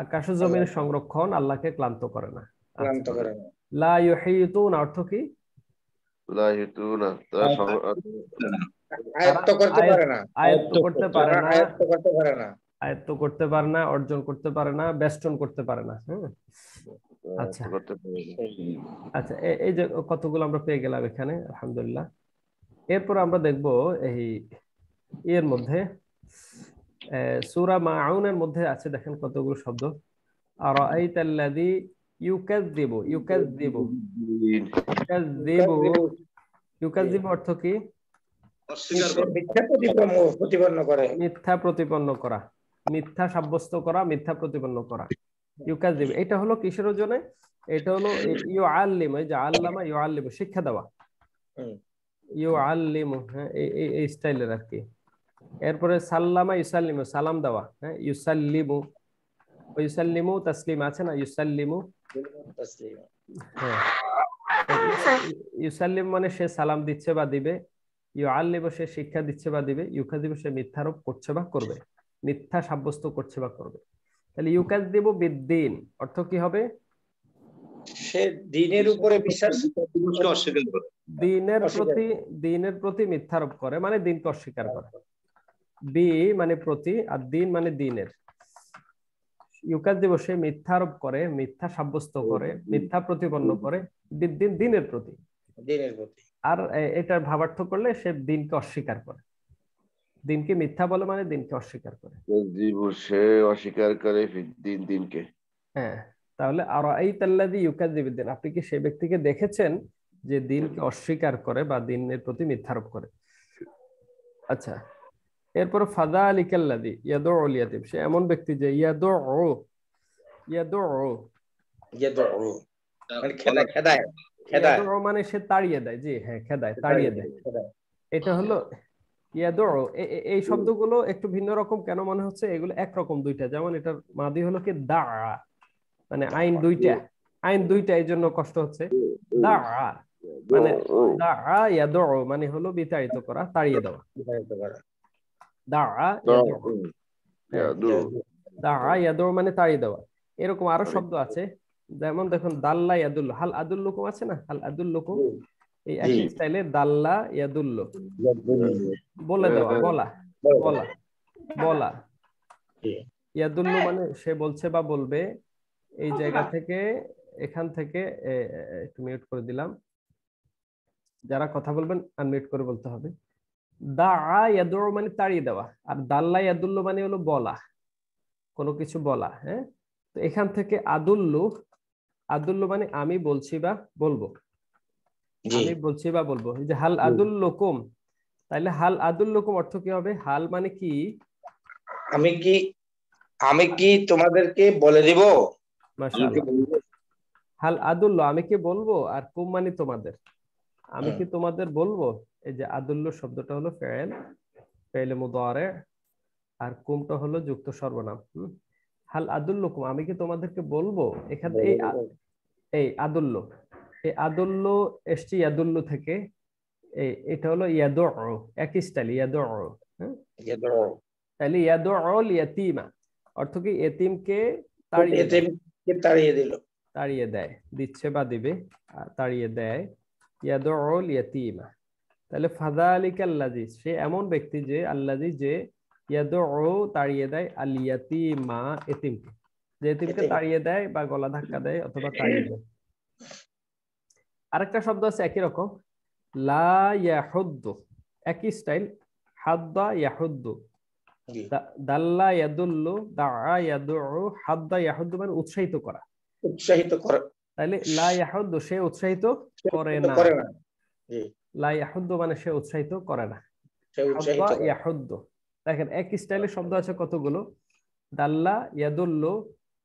আকাশ জমির সংরক্ষণ আল্লাহকে ক্লান্ত করে না ক্লান্ত আচ্ছা। করে না লা ইউহিতুন অর্থ কি লা ইউহিতুন আয়ত্ত করতে পারে না আয়ত্ত করতে পারে না আয়ত্ত করতে পারে না আয়ত্ত করতে পারে না অর্জন করতে পারে না বেষ্টন করতে পারে না হ্যাঁ আচ্ছা আচ্ছা এই যে কতগুলো আমরা পেয়ে গেলাম এখানে আলহামদুলিল্লাহ এরপর আমরা দেখব এই এর মধ্যে সুরা আউনের মধ্যে আছে দেখেন কতগুলো শব্দ আর এই তাল্লাদি আইতাল্লাদি ইউকাজ্জিবু ইউকাজ্জিবু ইউকাজ্জিবু ইউকাজ্জিবু অর্থ কি মিথ্যা প্রতিপন্ন করা মিথ্যা সাব্যস্ত করা মিথ্যা প্রতিপন্ন করা দিবে এটা হলো কিসের ওজনে এটা হলো ইউ আল্লিম যে আল্লামা ইউ আল্লিম শিক্ষা দেওয়া ইউ আল্লিম হ্যাঁ, এই স্টাইলের আর কি এরপরে সাল্লামা ইউসাল্লিমু সালাম দেওয়া হ্যাঁ ইউসাল্লিমু ইউসাল্লিমু তাসলিম আছে না ইউসাল্লিমু হ্যাঁ ইউসাল্লিম মানে সে সালাম দিচ্ছে বা দিবে ইউ আল্লিম সে শিক্ষা দিচ্ছে বা দিবে দিবে সে মিথ্যারোপ করছে বা করবে মিথ্যা সাব্যস্ত করছে বা করবে তাহলে ইউকাজ দেব বিদ্দিন অর্থ কি হবে সে দিনের উপরে বিশ্বাস অস্বীকার করে দিনের প্রতি দিনের প্রতি মিথ্যারোপ করে মানে দিনকে অস্বীকার করে বি মানে প্রতি আর দিন মানে দিনের ইউকাজ দেব দিবসে মিথ্যারোপ করে মিথ্যা সাব্যস্ত করে মিথ্যা প্রতিপন্ন করে দিন দিনের প্রতি দিনের প্রতি আর এটার ভাবার্থ করলে সে দিনকে অস্বীকার করে দিনকে মিথ্যা বলে মানে দিনকে অস্বীকার করে সে অস্বীকার করে দিন দিনকে হ্যাঁ তাহলে আর এই তাল্লাদি দিন আপনি কি সেই ব্যক্তিকে দেখেছেন যে দিনকে অস্বীকার করে বা দিনের প্রতি মিথ্যারোপ করে আচ্ছা এরপর ফাদা আলী কাল্লাদি ইয়াদো ইয়াতিম সে এমন ব্যক্তি যে ইয়াদো ও ইয়াদো ও ইয়াদো ও মানে খেদায় খেদায় মানে সে তাড়িয়ে দেয় জি হ্যাঁ খেদায় তাড়িয়ে দেয় এটা হলো এই শব্দগুলো একটু ভিন্ন রকম কেন মনে হচ্ছে এগুলো একরকম দুইটা যেমন এটার মাদি হলো কি দা মানে আইন দুইটা আইন দুইটা এই জন্য কষ্ট হচ্ছে দা মানে দা মানে হলো বিতাড়িত করা তাড়িয়ে দেওয়া দা দা ইয়াদউ মানে তাড়িয়ে দেওয়া এরকম আরো শব্দ আছে যেমন দেখুন দাল্লা ইয়াদুল হাল আদুল লোকম আছে না হাল আদুল লোকম এই একই স্টাইলে দাল্লা ইয়াদুল্ল হ্যাঁ, হ্যাঁ। বলে দেওয়া বলা বলা বলা ইয়াদুল্ল মানে সে বলছে বা বলবে এই জায়গা থেকে এখান থেকে একটু মিউট করে দিলাম যারা কথা বলবেন আনমিউট করে বলতে হবে দা ইয়াদুল মানে তাড়িয়ে দেওয়া আর দাল্লা ইয়াদুল্ল মানে হলো বলা কোনো কিছু বলা হ্যাঁ তো এখান থেকে আদুল্লু আদুল্লু মানে আমি বলছি বা বলবো আমি বলছি বা বলবো যে হাল আদুল লোকম তাইলে হাল আদুল লোকম অর্থ কি হবে হাল মানে কি আমি কি আমি কি তোমাদেরকে বলে দিব হাল আদুল্ল আমি কি বলবো আর কুম মানে তোমাদের আমি কি তোমাদের বলবো এই যে আদুল্ল শব্দটা হলো ফেল ফেলে মুদারে আর কুমটা হলো যুক্ত সর্বনাম হাল কুম আমি কি তোমাদেরকে বলবো এখানে এই এই আদুল্ল এই আদুল্য এসছে ইয়াদুল্য থেকে এটা হলো স্টাইল হ্যাঁ? তাহলে ইয়াদ ইয়াতিমা অর্থ কি এতিমকে তাড়িয়ে দিল তাড়িয়ে দেয় দিচ্ছে বা দিবে তাড়িয়ে দেয় ইয়াতিমা তাহলে ফাদা আল্লাজি সে এমন ব্যক্তি যে আল্লাজি যে ইয়াদ তাড়িয়ে দেয় আলিয়াতি মা এতিমকে যে এতিমকে তাড়িয়ে দেয় বা গলা ধাক্কা দেয় অথবা তাড়িয়ে দেয় আরেকটা শব্দ আছে একই রকম একই স্টাইল মানে উৎসাহিত করা উৎসাহিত করা সে উৎসাহিত করে না মানে সে উৎসাহিত করে না দেখেন এক স্টাইলে শব্দ আছে কতগুলো দাল্লা ইয়াদুল্লু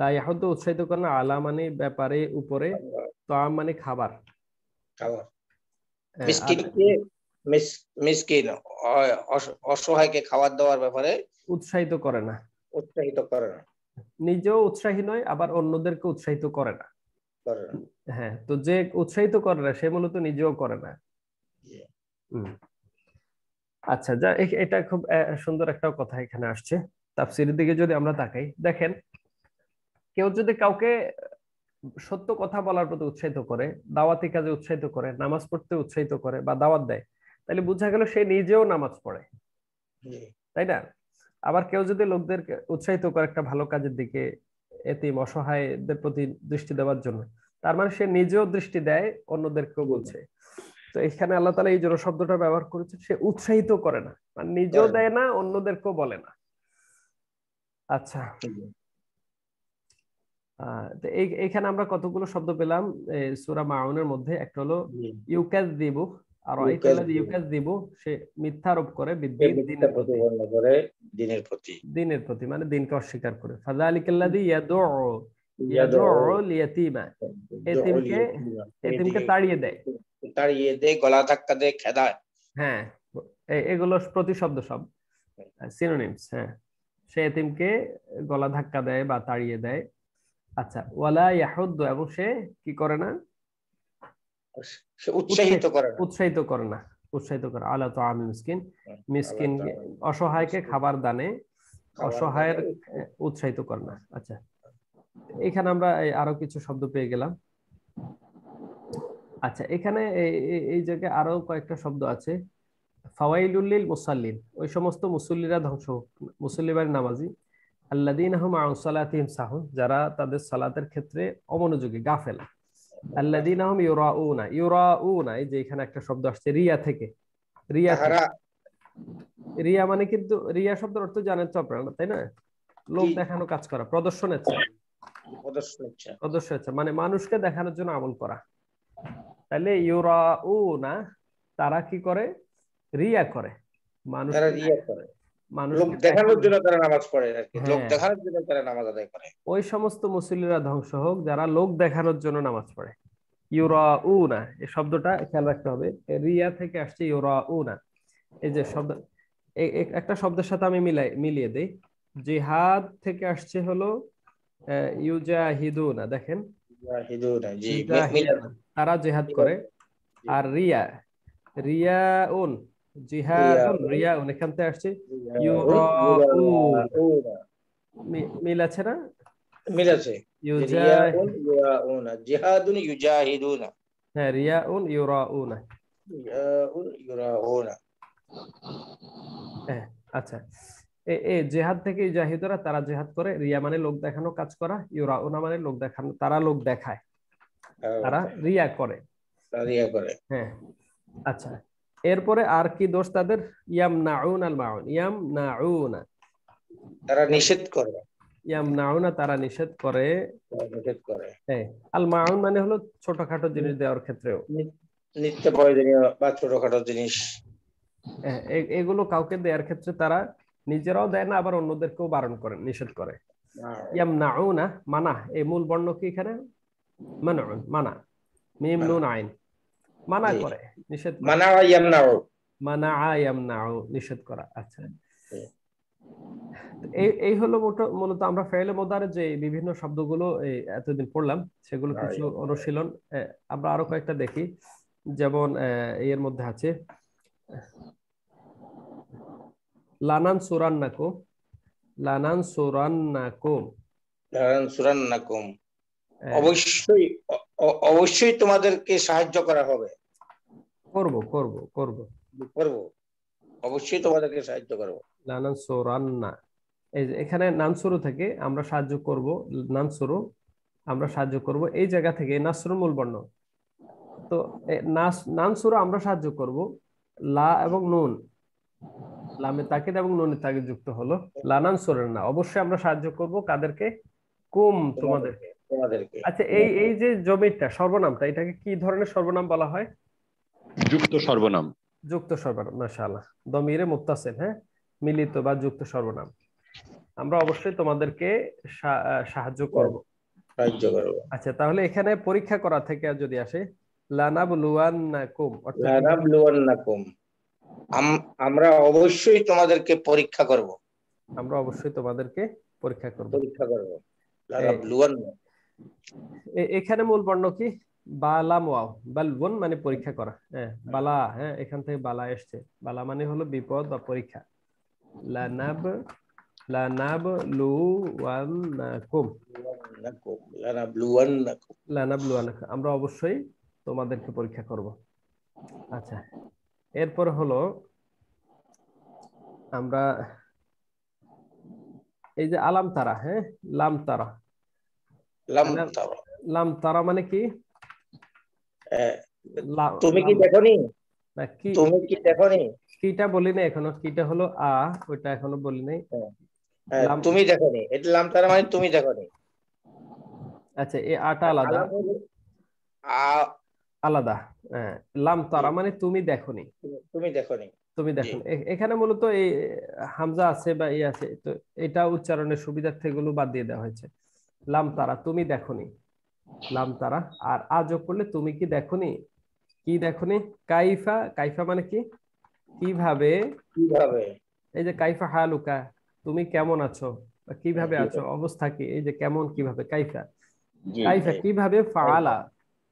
লাইহাদ্দ উৎসাহিত করে না আলা মানে ব্যাপারে উপরে তো আম মানে খাবার অসহায়কে খাবার দেওয়ার ব্যাপারে উৎসাহিত করে না উৎসাহিত করে না নিজেও উৎসাহী নয় আবার অন্যদেরকে উৎসাহিত করে না হ্যাঁ তো যে উৎসাহিত করে না সে মূলত নিজেও করে না ইয়ে। আচ্ছা যা এটা খুব সুন্দর একটা কথা এখানে আসছে তাফসিরের দিকে যদি আমরা তাকাই দেখেন কেউ যদি কাউকে সত্য কথা বলার প্রতি উৎসাহিত করে দাওয়াতি কাজে উৎসাহিত করে নামাজ পড়তে উৎসাহিত করে বা দাওয়াত দেয় তাহলে বোঝা গেল সে নিজেও নামাজ পড়ে তাই না আবার কেউ যদি লোকদের উৎসাহিত করে একটা ভালো কাজের দিকে এতিম অসহায়দের প্রতি দৃষ্টি দেওয়ার জন্য তার মানে সে নিজেও দৃষ্টি দেয় অন্যদেরকেও বলছে তো এখানে আল্লাহ তালা এই জন্য শব্দটা ব্যবহার করেছে সে উৎসাহিত করে না মানে নিজেও দেয় না অন্যদেরকেও বলে না আচ্ছা এখানে আমরা কতগুলো শব্দ পেলাম সুরা মাউনের মধ্যে একটা হলো ইউকাজ দিবু আর ইউকাজ দিবু সে মিথ্যা আরোপ করে দিনের প্রতি দিনের প্রতি মানে দিনকে অস্বীকার করে ফাজা আলী কাল্লা দি তাড়িয়ে দেয় হ্যাঁ, হ্যাঁ।, হ্যাঁ সে এতিমকে গলা ধাক্কা দেয় বা তাড়িয়ে দেয় আচ্ছা ওয়ালা ইয়াহুদ্দু এবং সে কি করে না উৎসাহিত করে উৎসাহিত করে না উৎসাহিত করে আলা তো আমি মিসকিন হ্যাঁ, মিসকিন অসহায়কে খাবার দানে অসহায়ের উৎসাহিত করে না আচ্ছা এখানে আমরা আরো কিছু শব্দ পেয়ে গেলাম আচ্ছা এখানে এই জায়গায় আরো কয়েকটা শব্দ আছে ফাওয়াইলুল্লিল মুসাল্লিন ওই সমস্ত মুসল্লিরা ধ্বংস মুসল্লিবার নামাজি আল্লাদিন আহম সালাতিম সাহুন যারা তাদের সালাতের ক্ষেত্রে অমনোযোগী গাফেল আল্লাদিন আহম ইউরাউনা ইউরাউনা এই যে এখানে একটা শব্দ আসছে রিয়া থেকে রিয়া রিয়া মানে কিন্তু রিয়া শব্দের অর্থ জানেন তো আপনারা তাই না লোক দেখানো কাজ করা প্রদর্শন প্রদর্শন মানে মানুষকে দেখানোর জন্য আমল করা তাহলে না তারা কি করে রিয়া করে মানুষ রিয়া করে মানুষ দেখানোর জন্য তারা নামাজ পড়ে লোক হ্যাঁ। দেখানোর জন্য তারা নামাজ আদায় করে ওই সমস্ত মুসল্লিরা ধ্বংস হোক যারা লোক দেখানোর জন্য নামাজ পড়ে ইউরাউনা এই শব্দটা খেয়াল রাখতে হবে রিয়া থেকে আসছে ইউরাউনা এই যে শব্দ একটা শব্দের সাথে আমি মিলাই মিলিয়ে দেই জিহাদ থেকে আসছে হলো ইউজাহিদুনা দেখেন তারা জেহাদ করে আর রিয়া রিয়া উন জিহাদুন রিয়া এখান থেকে আসছে মিল আছে না মিল আছে জিহাদুন ইউজাহিদুনা হ্যাঁ রিয়াউন ইউরাউনা ইউরাউনা হ্যাঁ, আচ্ছা এ এ জেহাদ থেকে জাহিদরা তারা জেহাদ করে রিয়া মানে লোক দেখানো কাজ করা ইউরাউনা মানে লোক দেখানো তারা লোক দেখায় তারা রিয়া করে রিয়া করে হ্যাঁ আচ্ছা এরপরে আর কি দোষ তাদের ইয়াম নাউন আল মাউন ইয়াম নাউনা তারা নিষেধ করে ইয়াম নাউনা তারা নিষেধ করে নিষেধ করে হ্যাঁ আল মাউন মানে হলো ছোটখাটো জিনিস দেওয়ার ক্ষেত্রেও নিত্য প্রয়োজনীয় বা ছোটখাটো জিনিস হ্যাঁ, এগুলো কাউকে দেওয়ার ক্ষেত্রে তারা নিজেরাও দেয় না আবার অন্যদেরকেও বারণ করে নিষেধ করে ইয়াম নাউনা মানা এই মূল বর্ণ কি এখানে মানা মানা মিম নুন আইন মানা করে নিষেধ মানা ইয়ামনাউ মানা ইয়ামনাউ নিষেধ করা আচ্ছা এই এই হলো মূলত আমরা ফেলে মোদার যে বিভিন্ন শব্দগুলো এতদিন পড়লাম সেগুলো কিছু অনুশীলন আমরা আরো কয়েকটা দেখি যেমন এর মধ্যে আছে লানান সুরান্নাকো লানান সুরান্নাকুম লানান সুরান্নাকুম অবশ্যই অবশ্যই তোমাদেরকে সাহায্য করা হবে করব করব করব করব অবশ্যই তোমাদেরকে সাহায্য করব নানসুরান্না এই যে এখানে নানসুরু থেকে আমরা সাহায্য করব নানসুরু আমরা সাহায্য করব এই জায়গা থেকে নাসর মূল বর্ণ তো নানসুরু আমরা সাহায্য করব লা এবং নুন লামে তাকিদ এবং নুনে তাকিদ যুক্ত হলো লানানসুরের না অবশ্যই আমরা সাহায্য করব কাদেরকে কুম তোমাদেরকে আমাদেরকে আচ্ছা এই এই যে জমিটা সর্বনামটা এটাকে কি ধরনের সর্বনাম বলা হয় যুক্ত সর্বনাম যুক্ত সর্বনাম মাশাআল্লাহ দমিরে মুত্তাসিল হ্যাঁ মিলিত বা যুক্ত সর্বনাম আমরা অবশ্যই তোমাদেরকে সাহায্য করব সাহায্য করব আচ্ছা তাহলে এখানে পরীক্ষা করা থেকে যদি আসে লানাবলুয়ান্নাকুম লানাবলুয়ান্নাকুম আমরা অবশ্যই তোমাদেরকে পরীক্ষা করব আমরা অবশ্যই তোমাদেরকে পরীক্ষা করব পরীক্ষা করব লানাবলুয়ান্নাকুম এখানে মূল বর্ণ কি বালাম ওয়াও বালবন মানে পরীক্ষা করা হ্যাঁ বালা হ্যাঁ এখান থেকে বালা এসছে বালা মানে হলো বিপদ বা পরীক্ষা লানাব লানাব লু ওয়ানাকুম লানাব লুয়ানাকুম আমরা অবশ্যই তোমাদেরকে পরীক্ষা করব আচ্ছা এরপর হলো আমরা এই যে আলাম তারা হ্যাঁ লাম তারা লাম তারা লাম তারা মানে কি তুমি কি দেখনি তুমি কি দেখনি কিটা বলি না এখনো কিটা হলো আ ওটা এখনো বলি নাই তুমি দেখনি এটা লাম তারা মানে তুমি দেখনি আচ্ছা এই আটা আলাদা আলাদা লাম তারা মানে তুমি দেখনি তুমি দেখনি তুমি দেখুন এখানে মূলত এই হামজা আছে বা এই আছে তো এটা উচ্চারণের সুবিধার্থে এগুলো বাদ দিয়ে দেওয়া হয়েছে লাম তারা তুমি দেখনি লাম তারা আর আজও করলে তুমি কি দেখনি কি দেখনি কাইফা কাইফা মানে কি কিভাবে কিভাবে এই যে কাইফা হালুকা তুমি কেমন আছো কিভাবে আছো অবস্থা কি এই যে কেমন কিভাবে কাইফা কাইফা কিভাবে ফালা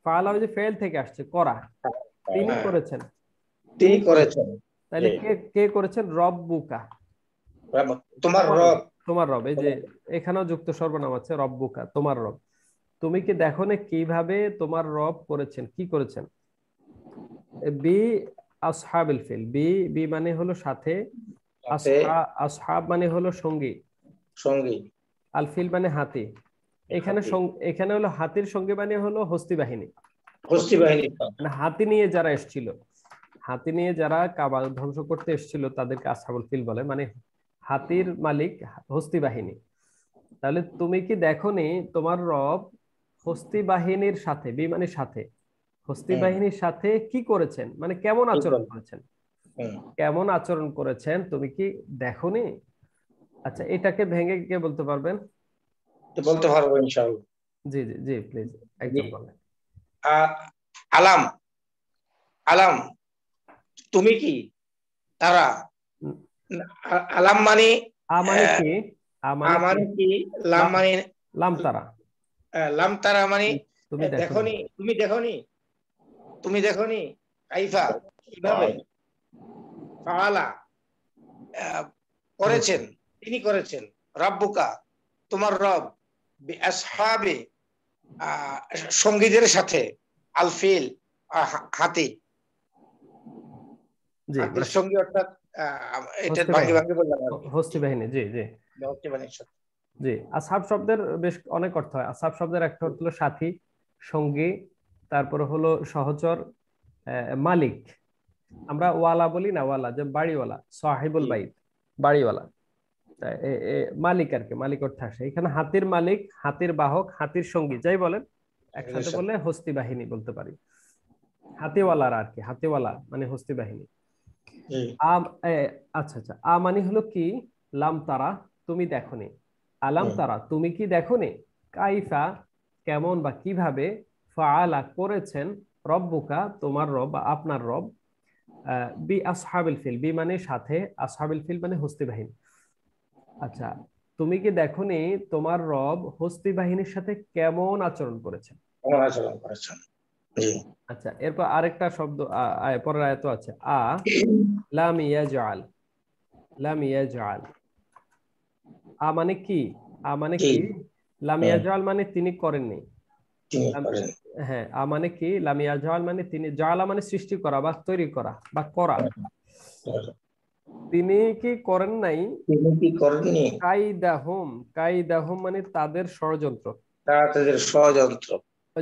ফালা ওই যে ফেল থেকে আসছে করা তিনি হ্যাঁ। করেছেন তিনি করেছেন তাহলে কে কে করেছেন রব বুকা তোমার রব তোমার রব এই যে এখানেও যুক্ত সর্বনাম আছে রব্বুকা তোমার রব তুমি কি দেখো না কিভাবে তোমার রব করেছেন কি করেছেন বি আসহাবিল ফিল বি বি মানে হলো সাথে আসহাব মানে হলো সঙ্গী সঙ্গী আল ফিল মানে হাতি এখানে এখানে হলো হাতির সঙ্গে মানে হলো হস্তি বাহিনী হস্তি বাহিনী মানে হাতি নিয়ে যারা এসেছিল হাতি নিয়ে যারা কাবা ধ্বংস করতে এসেছিল তাদেরকে আসহাবুল ফিল বলে মানে হাতির মালিক হস্তি বাহিনী তাহলে তুমি কি দেখনি তোমার রব হস্তি বাহিনীর সাথে বিমানের সাথে হস্তি বাহিনীর সাথে কি করেছেন মানে কেমন আচরণ করেছেন কেমন আচরণ করেছেন তুমি কি দেখনি আচ্ছা এটাকে ভেঙে কে বলতে পারবেন বলতে পারবো জি জি জি প্লিজ একদম বলেন আলাম আলাম তুমি কি তারা কি মানে তুমি দেখনি তুমি দেখনি তুমি দেখনি কিভাবে ফালা করেছেন তিনি করেছেন রাব্বুকা তোমার রব আসহাবে সঙ্গীদের সাথে আলফিল হাতি সঙ্গী অর্থাৎ সাথী সঙ্গী তারপরে হলো সহচর মালিক আমরা ওয়ালা বলি না ওয়ালা যে বাড়িওয়ালা সাহেবুল বাইত বাড়িওয়ালা মালিক আর কি মালিক অর্থে আসে এখানে হাতির মালিক হাতির বাহক হাতির সঙ্গী যাই বলেন একসাথে বললে হস্তি বাহিনী বলতে পারি হাতিওয়ালারা আর কি হাতিওয়ালা মানে হস্তি বাহিনী আচ্ছা আচ্ছা আ মানে হলো কি লাম তারা তুমি দেখোনি আলাম তারা তুমি কি দেখোনি কাইফা কেমন বা কিভাবে ফালা করেছেন রব্বুকা তোমার রব আপনার রব বি আসহাবিল ফিল বি মানে সাথে আসহাবিল ফিল মানে হস্তি বাহিনী আচ্ছা তুমি কি দেখোনি তোমার রব হস্তি বাহিনীর সাথে কেমন আচরণ করেছেন আচরণ করেছেন আচ্ছা এরপর আরেকটা শব্দ পরের আয়াত আছে আ লাম ইয়াজআল লাম ইয়াজআল আ মানে কি আ মানে কি লাম হ্যাঁ। ইয়াজআল মানে তিনি করেননি হ্যাঁ আ মানে কি লাম ইয়াজআল মানে তিনি জালা মানে সৃষ্টি করা বা তৈরি করা বা করা তিনি কি করেন নাই তিনি কি করেননি কাইদাহুম কাইদাহুম মানে তাদের ষড়যন্ত্র তাদের ষড়যন্ত্র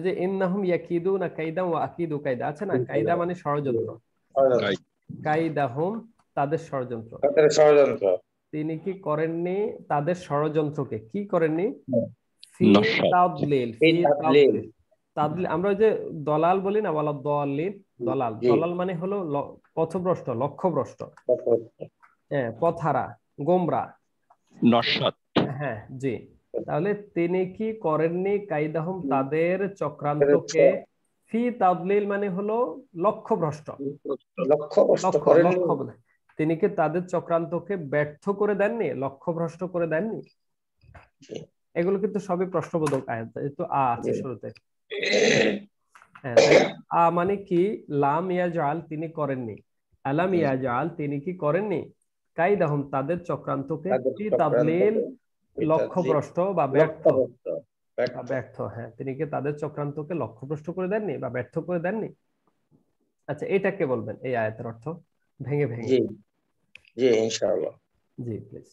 যে ইন্নাহুম ইয়াকিদু না কাইদা ওয়া আকিদু কাইদা আছে আচ্ছা না কাইদা মানে ষড়যন্ত্র কাইদাহুম তাদের ষড়যন্ত্র তাদের ষড়যন্ত্র তিনি কি করেননি তাদের ষড়যন্ত্রকে কি করেননি তাদলিল আমরা যে দলাল বলি না বলা দলিল দলাল দলাল মানে হলো পথভ্রষ্ট লক্ষ্যভ্রষ্ট হ্যাঁ পথারা গোমরা হ্যাঁ জি তাহলে তিনি কি করেননি কাইদাহম তাদের চক্রান্তকে ফি তাদলিল মানে হলো ভ্রষ্ট তিনি কি তাদের চক্রান্তকে ব্যর্থ করে দেননি লক্ষ্য ভ্রষ্ট করে দেননি এগুলো কিন্তু সবই প্রশ্নবোধক আয়াত যেহেতু আ আছে শুরুতে হ্যাঁ, আ মানে কি লাম ইয়াজাল তিনি করেননি আলাম ইয়াজাল তিনি কি করেননি কাইদাহম তাদের চক্রান্তকে ফি তাদলিল লক্ষ্যভ্রষ্ট বা ব্যর্থ ব্যর্থ হ্যাঁ তিনি কি তাদের চক্রান্তকে লক্ষ্যভ্রষ্ট করে দেননি বা ব্যর্থ করে দেননি আচ্ছা এটাকে বলবেন এই আয়াতের অর্থ ভেঙে ভেঙে জি জি ইনশাআল্লাহ জি প্লিজ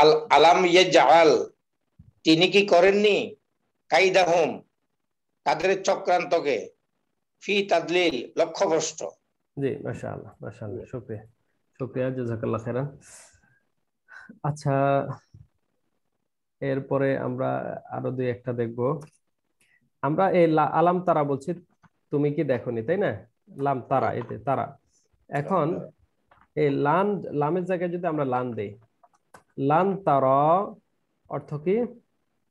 আল আলাম ইয়াজআল তিনি কি করেননি কাইদাহুম তাদের চক্রান্তকে ফি তাদলিল লক্ষ্যভ্রষ্ট জি মাশাআল্লাহ মাশাআল্লাহ শুকরিয়া শুকরিয়া জাযাকাল্লাহ খাইরান আচ্ছা এরপরে আমরা আরো দুই একটা দেখব আমরা এই আলাম তারা বলছি তুমি কি দেখনি তাই না লাম তারা এতে তারা এখন এই লান লামের জায়গায় যদি আমরা লান দেই লান তারা অর্থ কি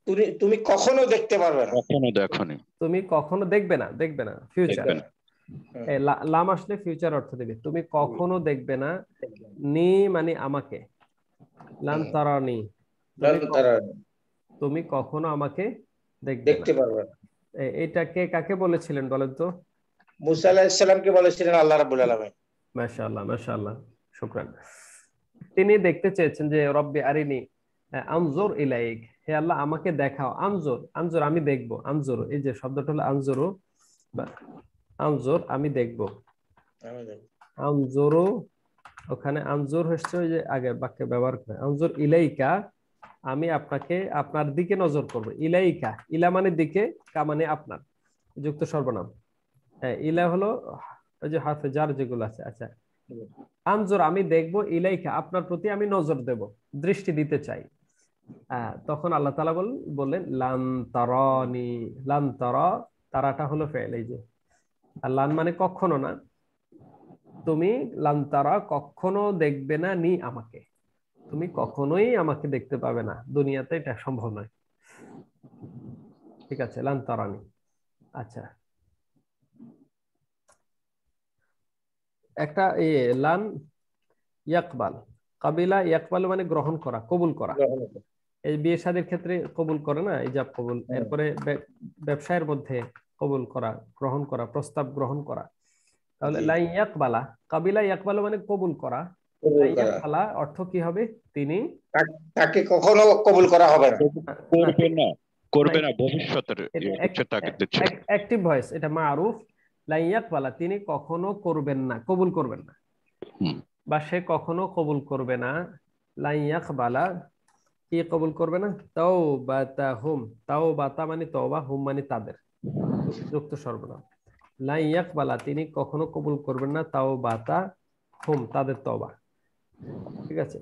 তুমি তুমি কখনো দেখতে পারবে না কখনো দেখনি তুমি কখনো দেখবে না দেখবে না ফিউচার লাম আসলে ফিউচার অর্থ দেবে তুমি কখনো দেখবে না নি মানে আমাকে তুমি কখনো আমাকে দেখতে পারবে না এটা কে কাকে বলেছিলেন বলেন তো মুসা বলেছিলেন আল্লাহ রাব্বুল আলামিন মাশাআল্লাহ মাশাআল্লাহ শুকরান তিনি দেখতে চেয়েছেন যে রব্বি আরিনি আমজুর ইলাইক হে আল্লাহ আমাকে দেখাও আমজুর আমজুর আমি দেখব আমজুর এই যে শব্দটা হলো আমজুর আমজুর আমি দেখব আমজুরু ওখানে আনজুর হচ্ছে ওই যে আগের বাক্যে ব্যবহার করে আনজুর ইলাইকা আমি আপনাকে আপনার দিকে নজর করব ইলাইকা ইলা মানে দিকে কা মানে আপনার যুক্ত সর্বনাম হ্যাঁ ইলা হলো ওই যে হাফে যার যেগুলো আছে আচ্ছা আনজোর আমি দেখব ইলাইকা আপনার প্রতি আমি নজর দেব দৃষ্টি দিতে চাই তখন আল্লাহ তালা বল বললেন লান তারনি লান তারাটা হলো ফেল এই যে আর লান মানে কখনো না তুমি লান্তারা কখনো দেখবে না নি আমাকে তুমি কখনোই আমাকে দেখতে পাবে না দুনিয়াতে এটা সম্ভব নয় ঠিক আছে লান্তারা নি আচ্ছা একটা এ লান ইয়াকবাল কাবিলা ইয়াকবাল মানে গ্রহণ করা কবুল করা এই বিয়ে শাদীর ক্ষেত্রে কবুল করে না ইজাব কবুল হ্যাঁ। এরপরে ব্যবসায়ের মধ্যে কবুল করা গ্রহণ করা প্রস্তাব গ্রহণ করা তাহলে লাইন ইয়াকবালা কাবিলা ইয়াকবালা মানে কবুল করা ইয়াকবালা অর্থ কি হবে তিনি তাকে কখনো কবুল করা হবে না করবে না ভবিষ্যতের অ্যাক্টিভ ভয়েস এটা মারুফ লাই ইয়াকবালা তিনি কখনো করবেন না কবুল করবেন না বা সে কখনো কবুল করবে না লাই ইয়াকবালা কি কবুল করবে না তাও বা তা হুম তাও বা তা মানে তওবা হুম মানে তাদের যুক্ত সর্বনাম লাইয়াকবালা তিনি কখনো কবুল করবেন না তাও বাতা হুম তাদের তবা ঠিক আছে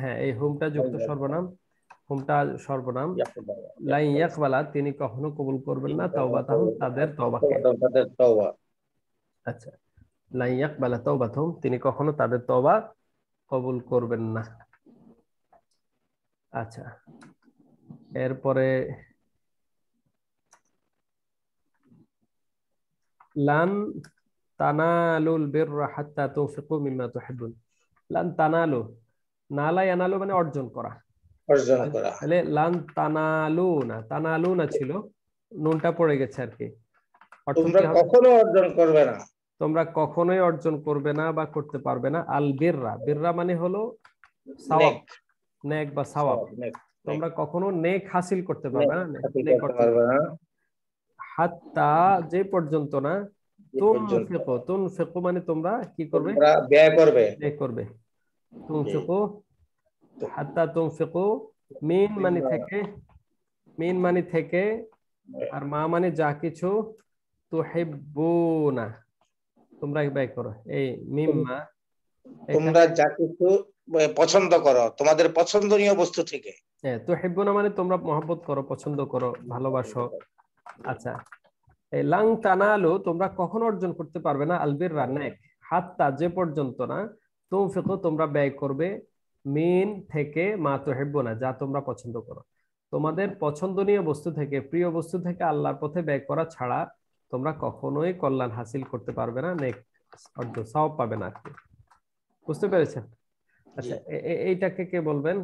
হ্যাঁ এই হুমটা যুক্ত সর্বনাম হুমটা সর্বনাম লাইয়াকবালা তিনি কখনো কবুল করবেন না তাও বাতা হুম তাদের তবাকে তাদের তবা আচ্ছা লাইয়াকবালা তওবাতুম তিনি কখনো তাদের তবা কবুল করবেন না আচ্ছা এরপরে লান তানালুল বিররা হাত্তা তুনফিকু মিম্মা তুহিব্বুন লান তানালু নালা ইয়ানালু মানে অর্জন করা অর্জন করা তাহলে লান তানালু না তানালু না ছিল নুনটা পড়ে গেছে আর কি তোমরা কখনো অর্জন করবে না তোমরা কখনোই অর্জন করবে না বা করতে পারবে না আল বিররা বিররা মানে হলো সাওয়াব নেক বা সাওয়াব তোমরা কখনো নেক হাসিল করতে পারবে না নেক করতে পারবে না হাত্তা যে পর্যন্ত না তুনফিকু তুনফিকু মানে তোমরা কি করবে ব্যয় করবে ব্যয় করবে তুনফিকু হাত্তা তুনফিকু মিন মানে থেকে মিন মানে থেকে আর মা মানে যা কিছু তোমরা ব্যয় করো এই মিম্মা তোমরা যা কিছু পছন্দ করো তোমাদের পছন্দনীয় বস্তু থেকে হ্যাঁ না মানে তোমরা মহব্বত করো পছন্দ করো ভালোবাসো আচ্ছা এই লাং তানালু তোমরা কখন অর্জন করতে পারবে না আলবির রান্নাক হাত্তা যে পর্যন্ত না তৌফিক তোমরা ব্যয় করবে মিন থেকে মা তো হেব্বো না যা তোমরা পছন্দ করো তোমাদের পছন্দনীয় বস্তু থেকে প্রিয় বস্তু থেকে আল্লাহর পথে ব্যয় করা ছাড়া তোমরা কখনোই কল্যাণ হাসিল করতে পারবে না নেক অর্জন সব পাবে না আজকে বুঝতে পেরেছেন আচ্ছা এইটাকে কে বলবেন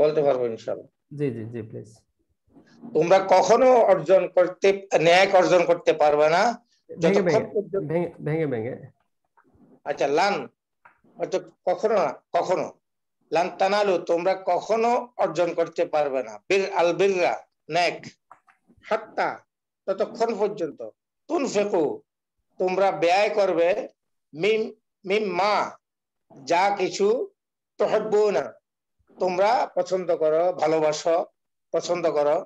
বলতে পারবো ইনশাআল্লাহ জি জি জি প্লিজ তোমরা কখনো অর্জন করতে ন্যায় অর্জন করতে পারবে না ভেঙে ভেঙে আচ্ছা লান কখনো না কখনো লান তানালু তোমরা কখনো অর্জন করতে পারবে না বীর আল বীররা ন্যাক হাত্তা ততক্ষণ পর্যন্ত তুন ফেকু তোমরা ব্যয় করবে মিম মিম মা যা কিছু তহব্বু না তোমরা পছন্দ করো ভালোবাসো পছন্দ করো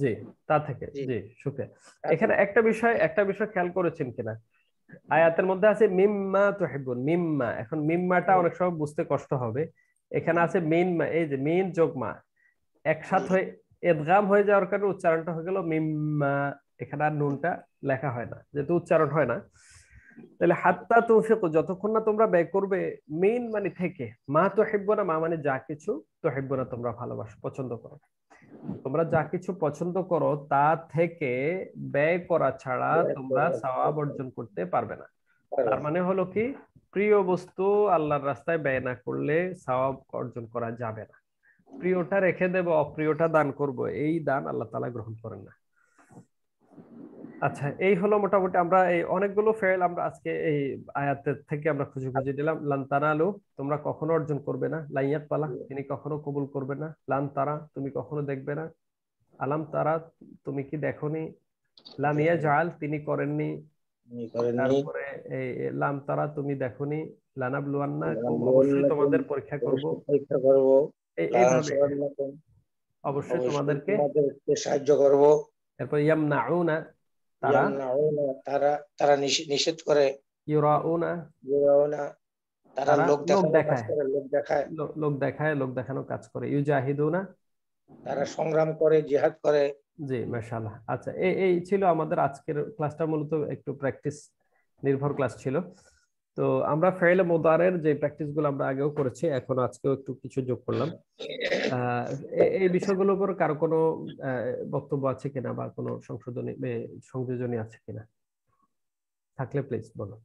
জি তা থেকে জি সুখে আচ্ছা। এখানে একটা বিষয় একটা বিষয় খেয়াল করেছেন কিনা আয়াতের মধ্যে আছে মিম্মা তুহিবুন মিম্মা এখন মিম্মাটা অনেক সময় বুঝতে কষ্ট হবে এখানে আছে মিন এই যে মিন যোগমা একসাথ হয়ে এদগাম হয়ে যাওয়ার কারণে উচ্চারণটা হয়ে গেল মিম্মা এখানে আর নুনটা লেখা হয় না যেহেতু উচ্চারণ হয় না তাহলে হাত্তা তৌফিক যতক্ষণ না তোমরা ব্যয় করবে মেইন মানে থেকে মা তো হেব্য না মা মানে যা কিছু তো হেব্য না তোমরা ভালোবাসো পছন্দ করো তোমরা যা কিছু পছন্দ করো তা থেকে ব্যয় করা ছাড়া তোমরা সওয়াব অর্জন করতে পারবে না তার মানে হলো কি প্রিয় বস্তু আল্লাহর রাস্তায় ব্যয় না করলে সওয়াব অর্জন করা যাবে না প্রিয়টা রেখে দেব অপ্রিয়টা দান করব এই দান আল্লাহ তালা গ্রহণ করেন না আচ্ছা এই হলো মোটামুটি আমরা এই অনেকগুলো ফেল আমরা আজকে এই আয়াতের থেকে আমরা খুঁজে খুঁজে দিলাম লান আলু তোমরা কখনো অর্জন করবে না লাইয়াত পালা তিনি কখনো কবুল করবে না লান তারা তুমি কখনো দেখবে না আলাম তারা তুমি কি দেখনি লামিয়া জাল তিনি করেননি তারপরে এই লাম তারা তুমি দেখনি লানাব লুয়ান্না অবশ্যই তোমাদের পরীক্ষা করব পরীক্ষা করব অবশ্যই তোমাদেরকে সাহায্য করব এরপর ইয়াম না তারা নিষেধ করে ইউরাউনা ইউরাউনা তারা লোক দেখায় লোক দেখায় লোক দেখায় লোক দেখানো কাজ করে ইউজাহিদুনা তারা সংগ্রাম করে জিহাদ করে জি মাশাআল্লাহ আচ্ছা এই এই ছিল আমাদের আজকের ক্লাসটা মূলত একটু প্র্যাকটিস নির্ভর ক্লাস ছিল তো আমরা ফেল মোদারের যে প্র্যাকটিস গুলো আমরা আগেও করেছি এখন আজকেও একটু কিছু যোগ করলাম এই বিষয়গুলোর উপর কারো কোনো বক্তব্য আছে কিনা বা কোনো সংশোধনী সংযোজনী আছে কিনা থাকলে প্লিজ বলো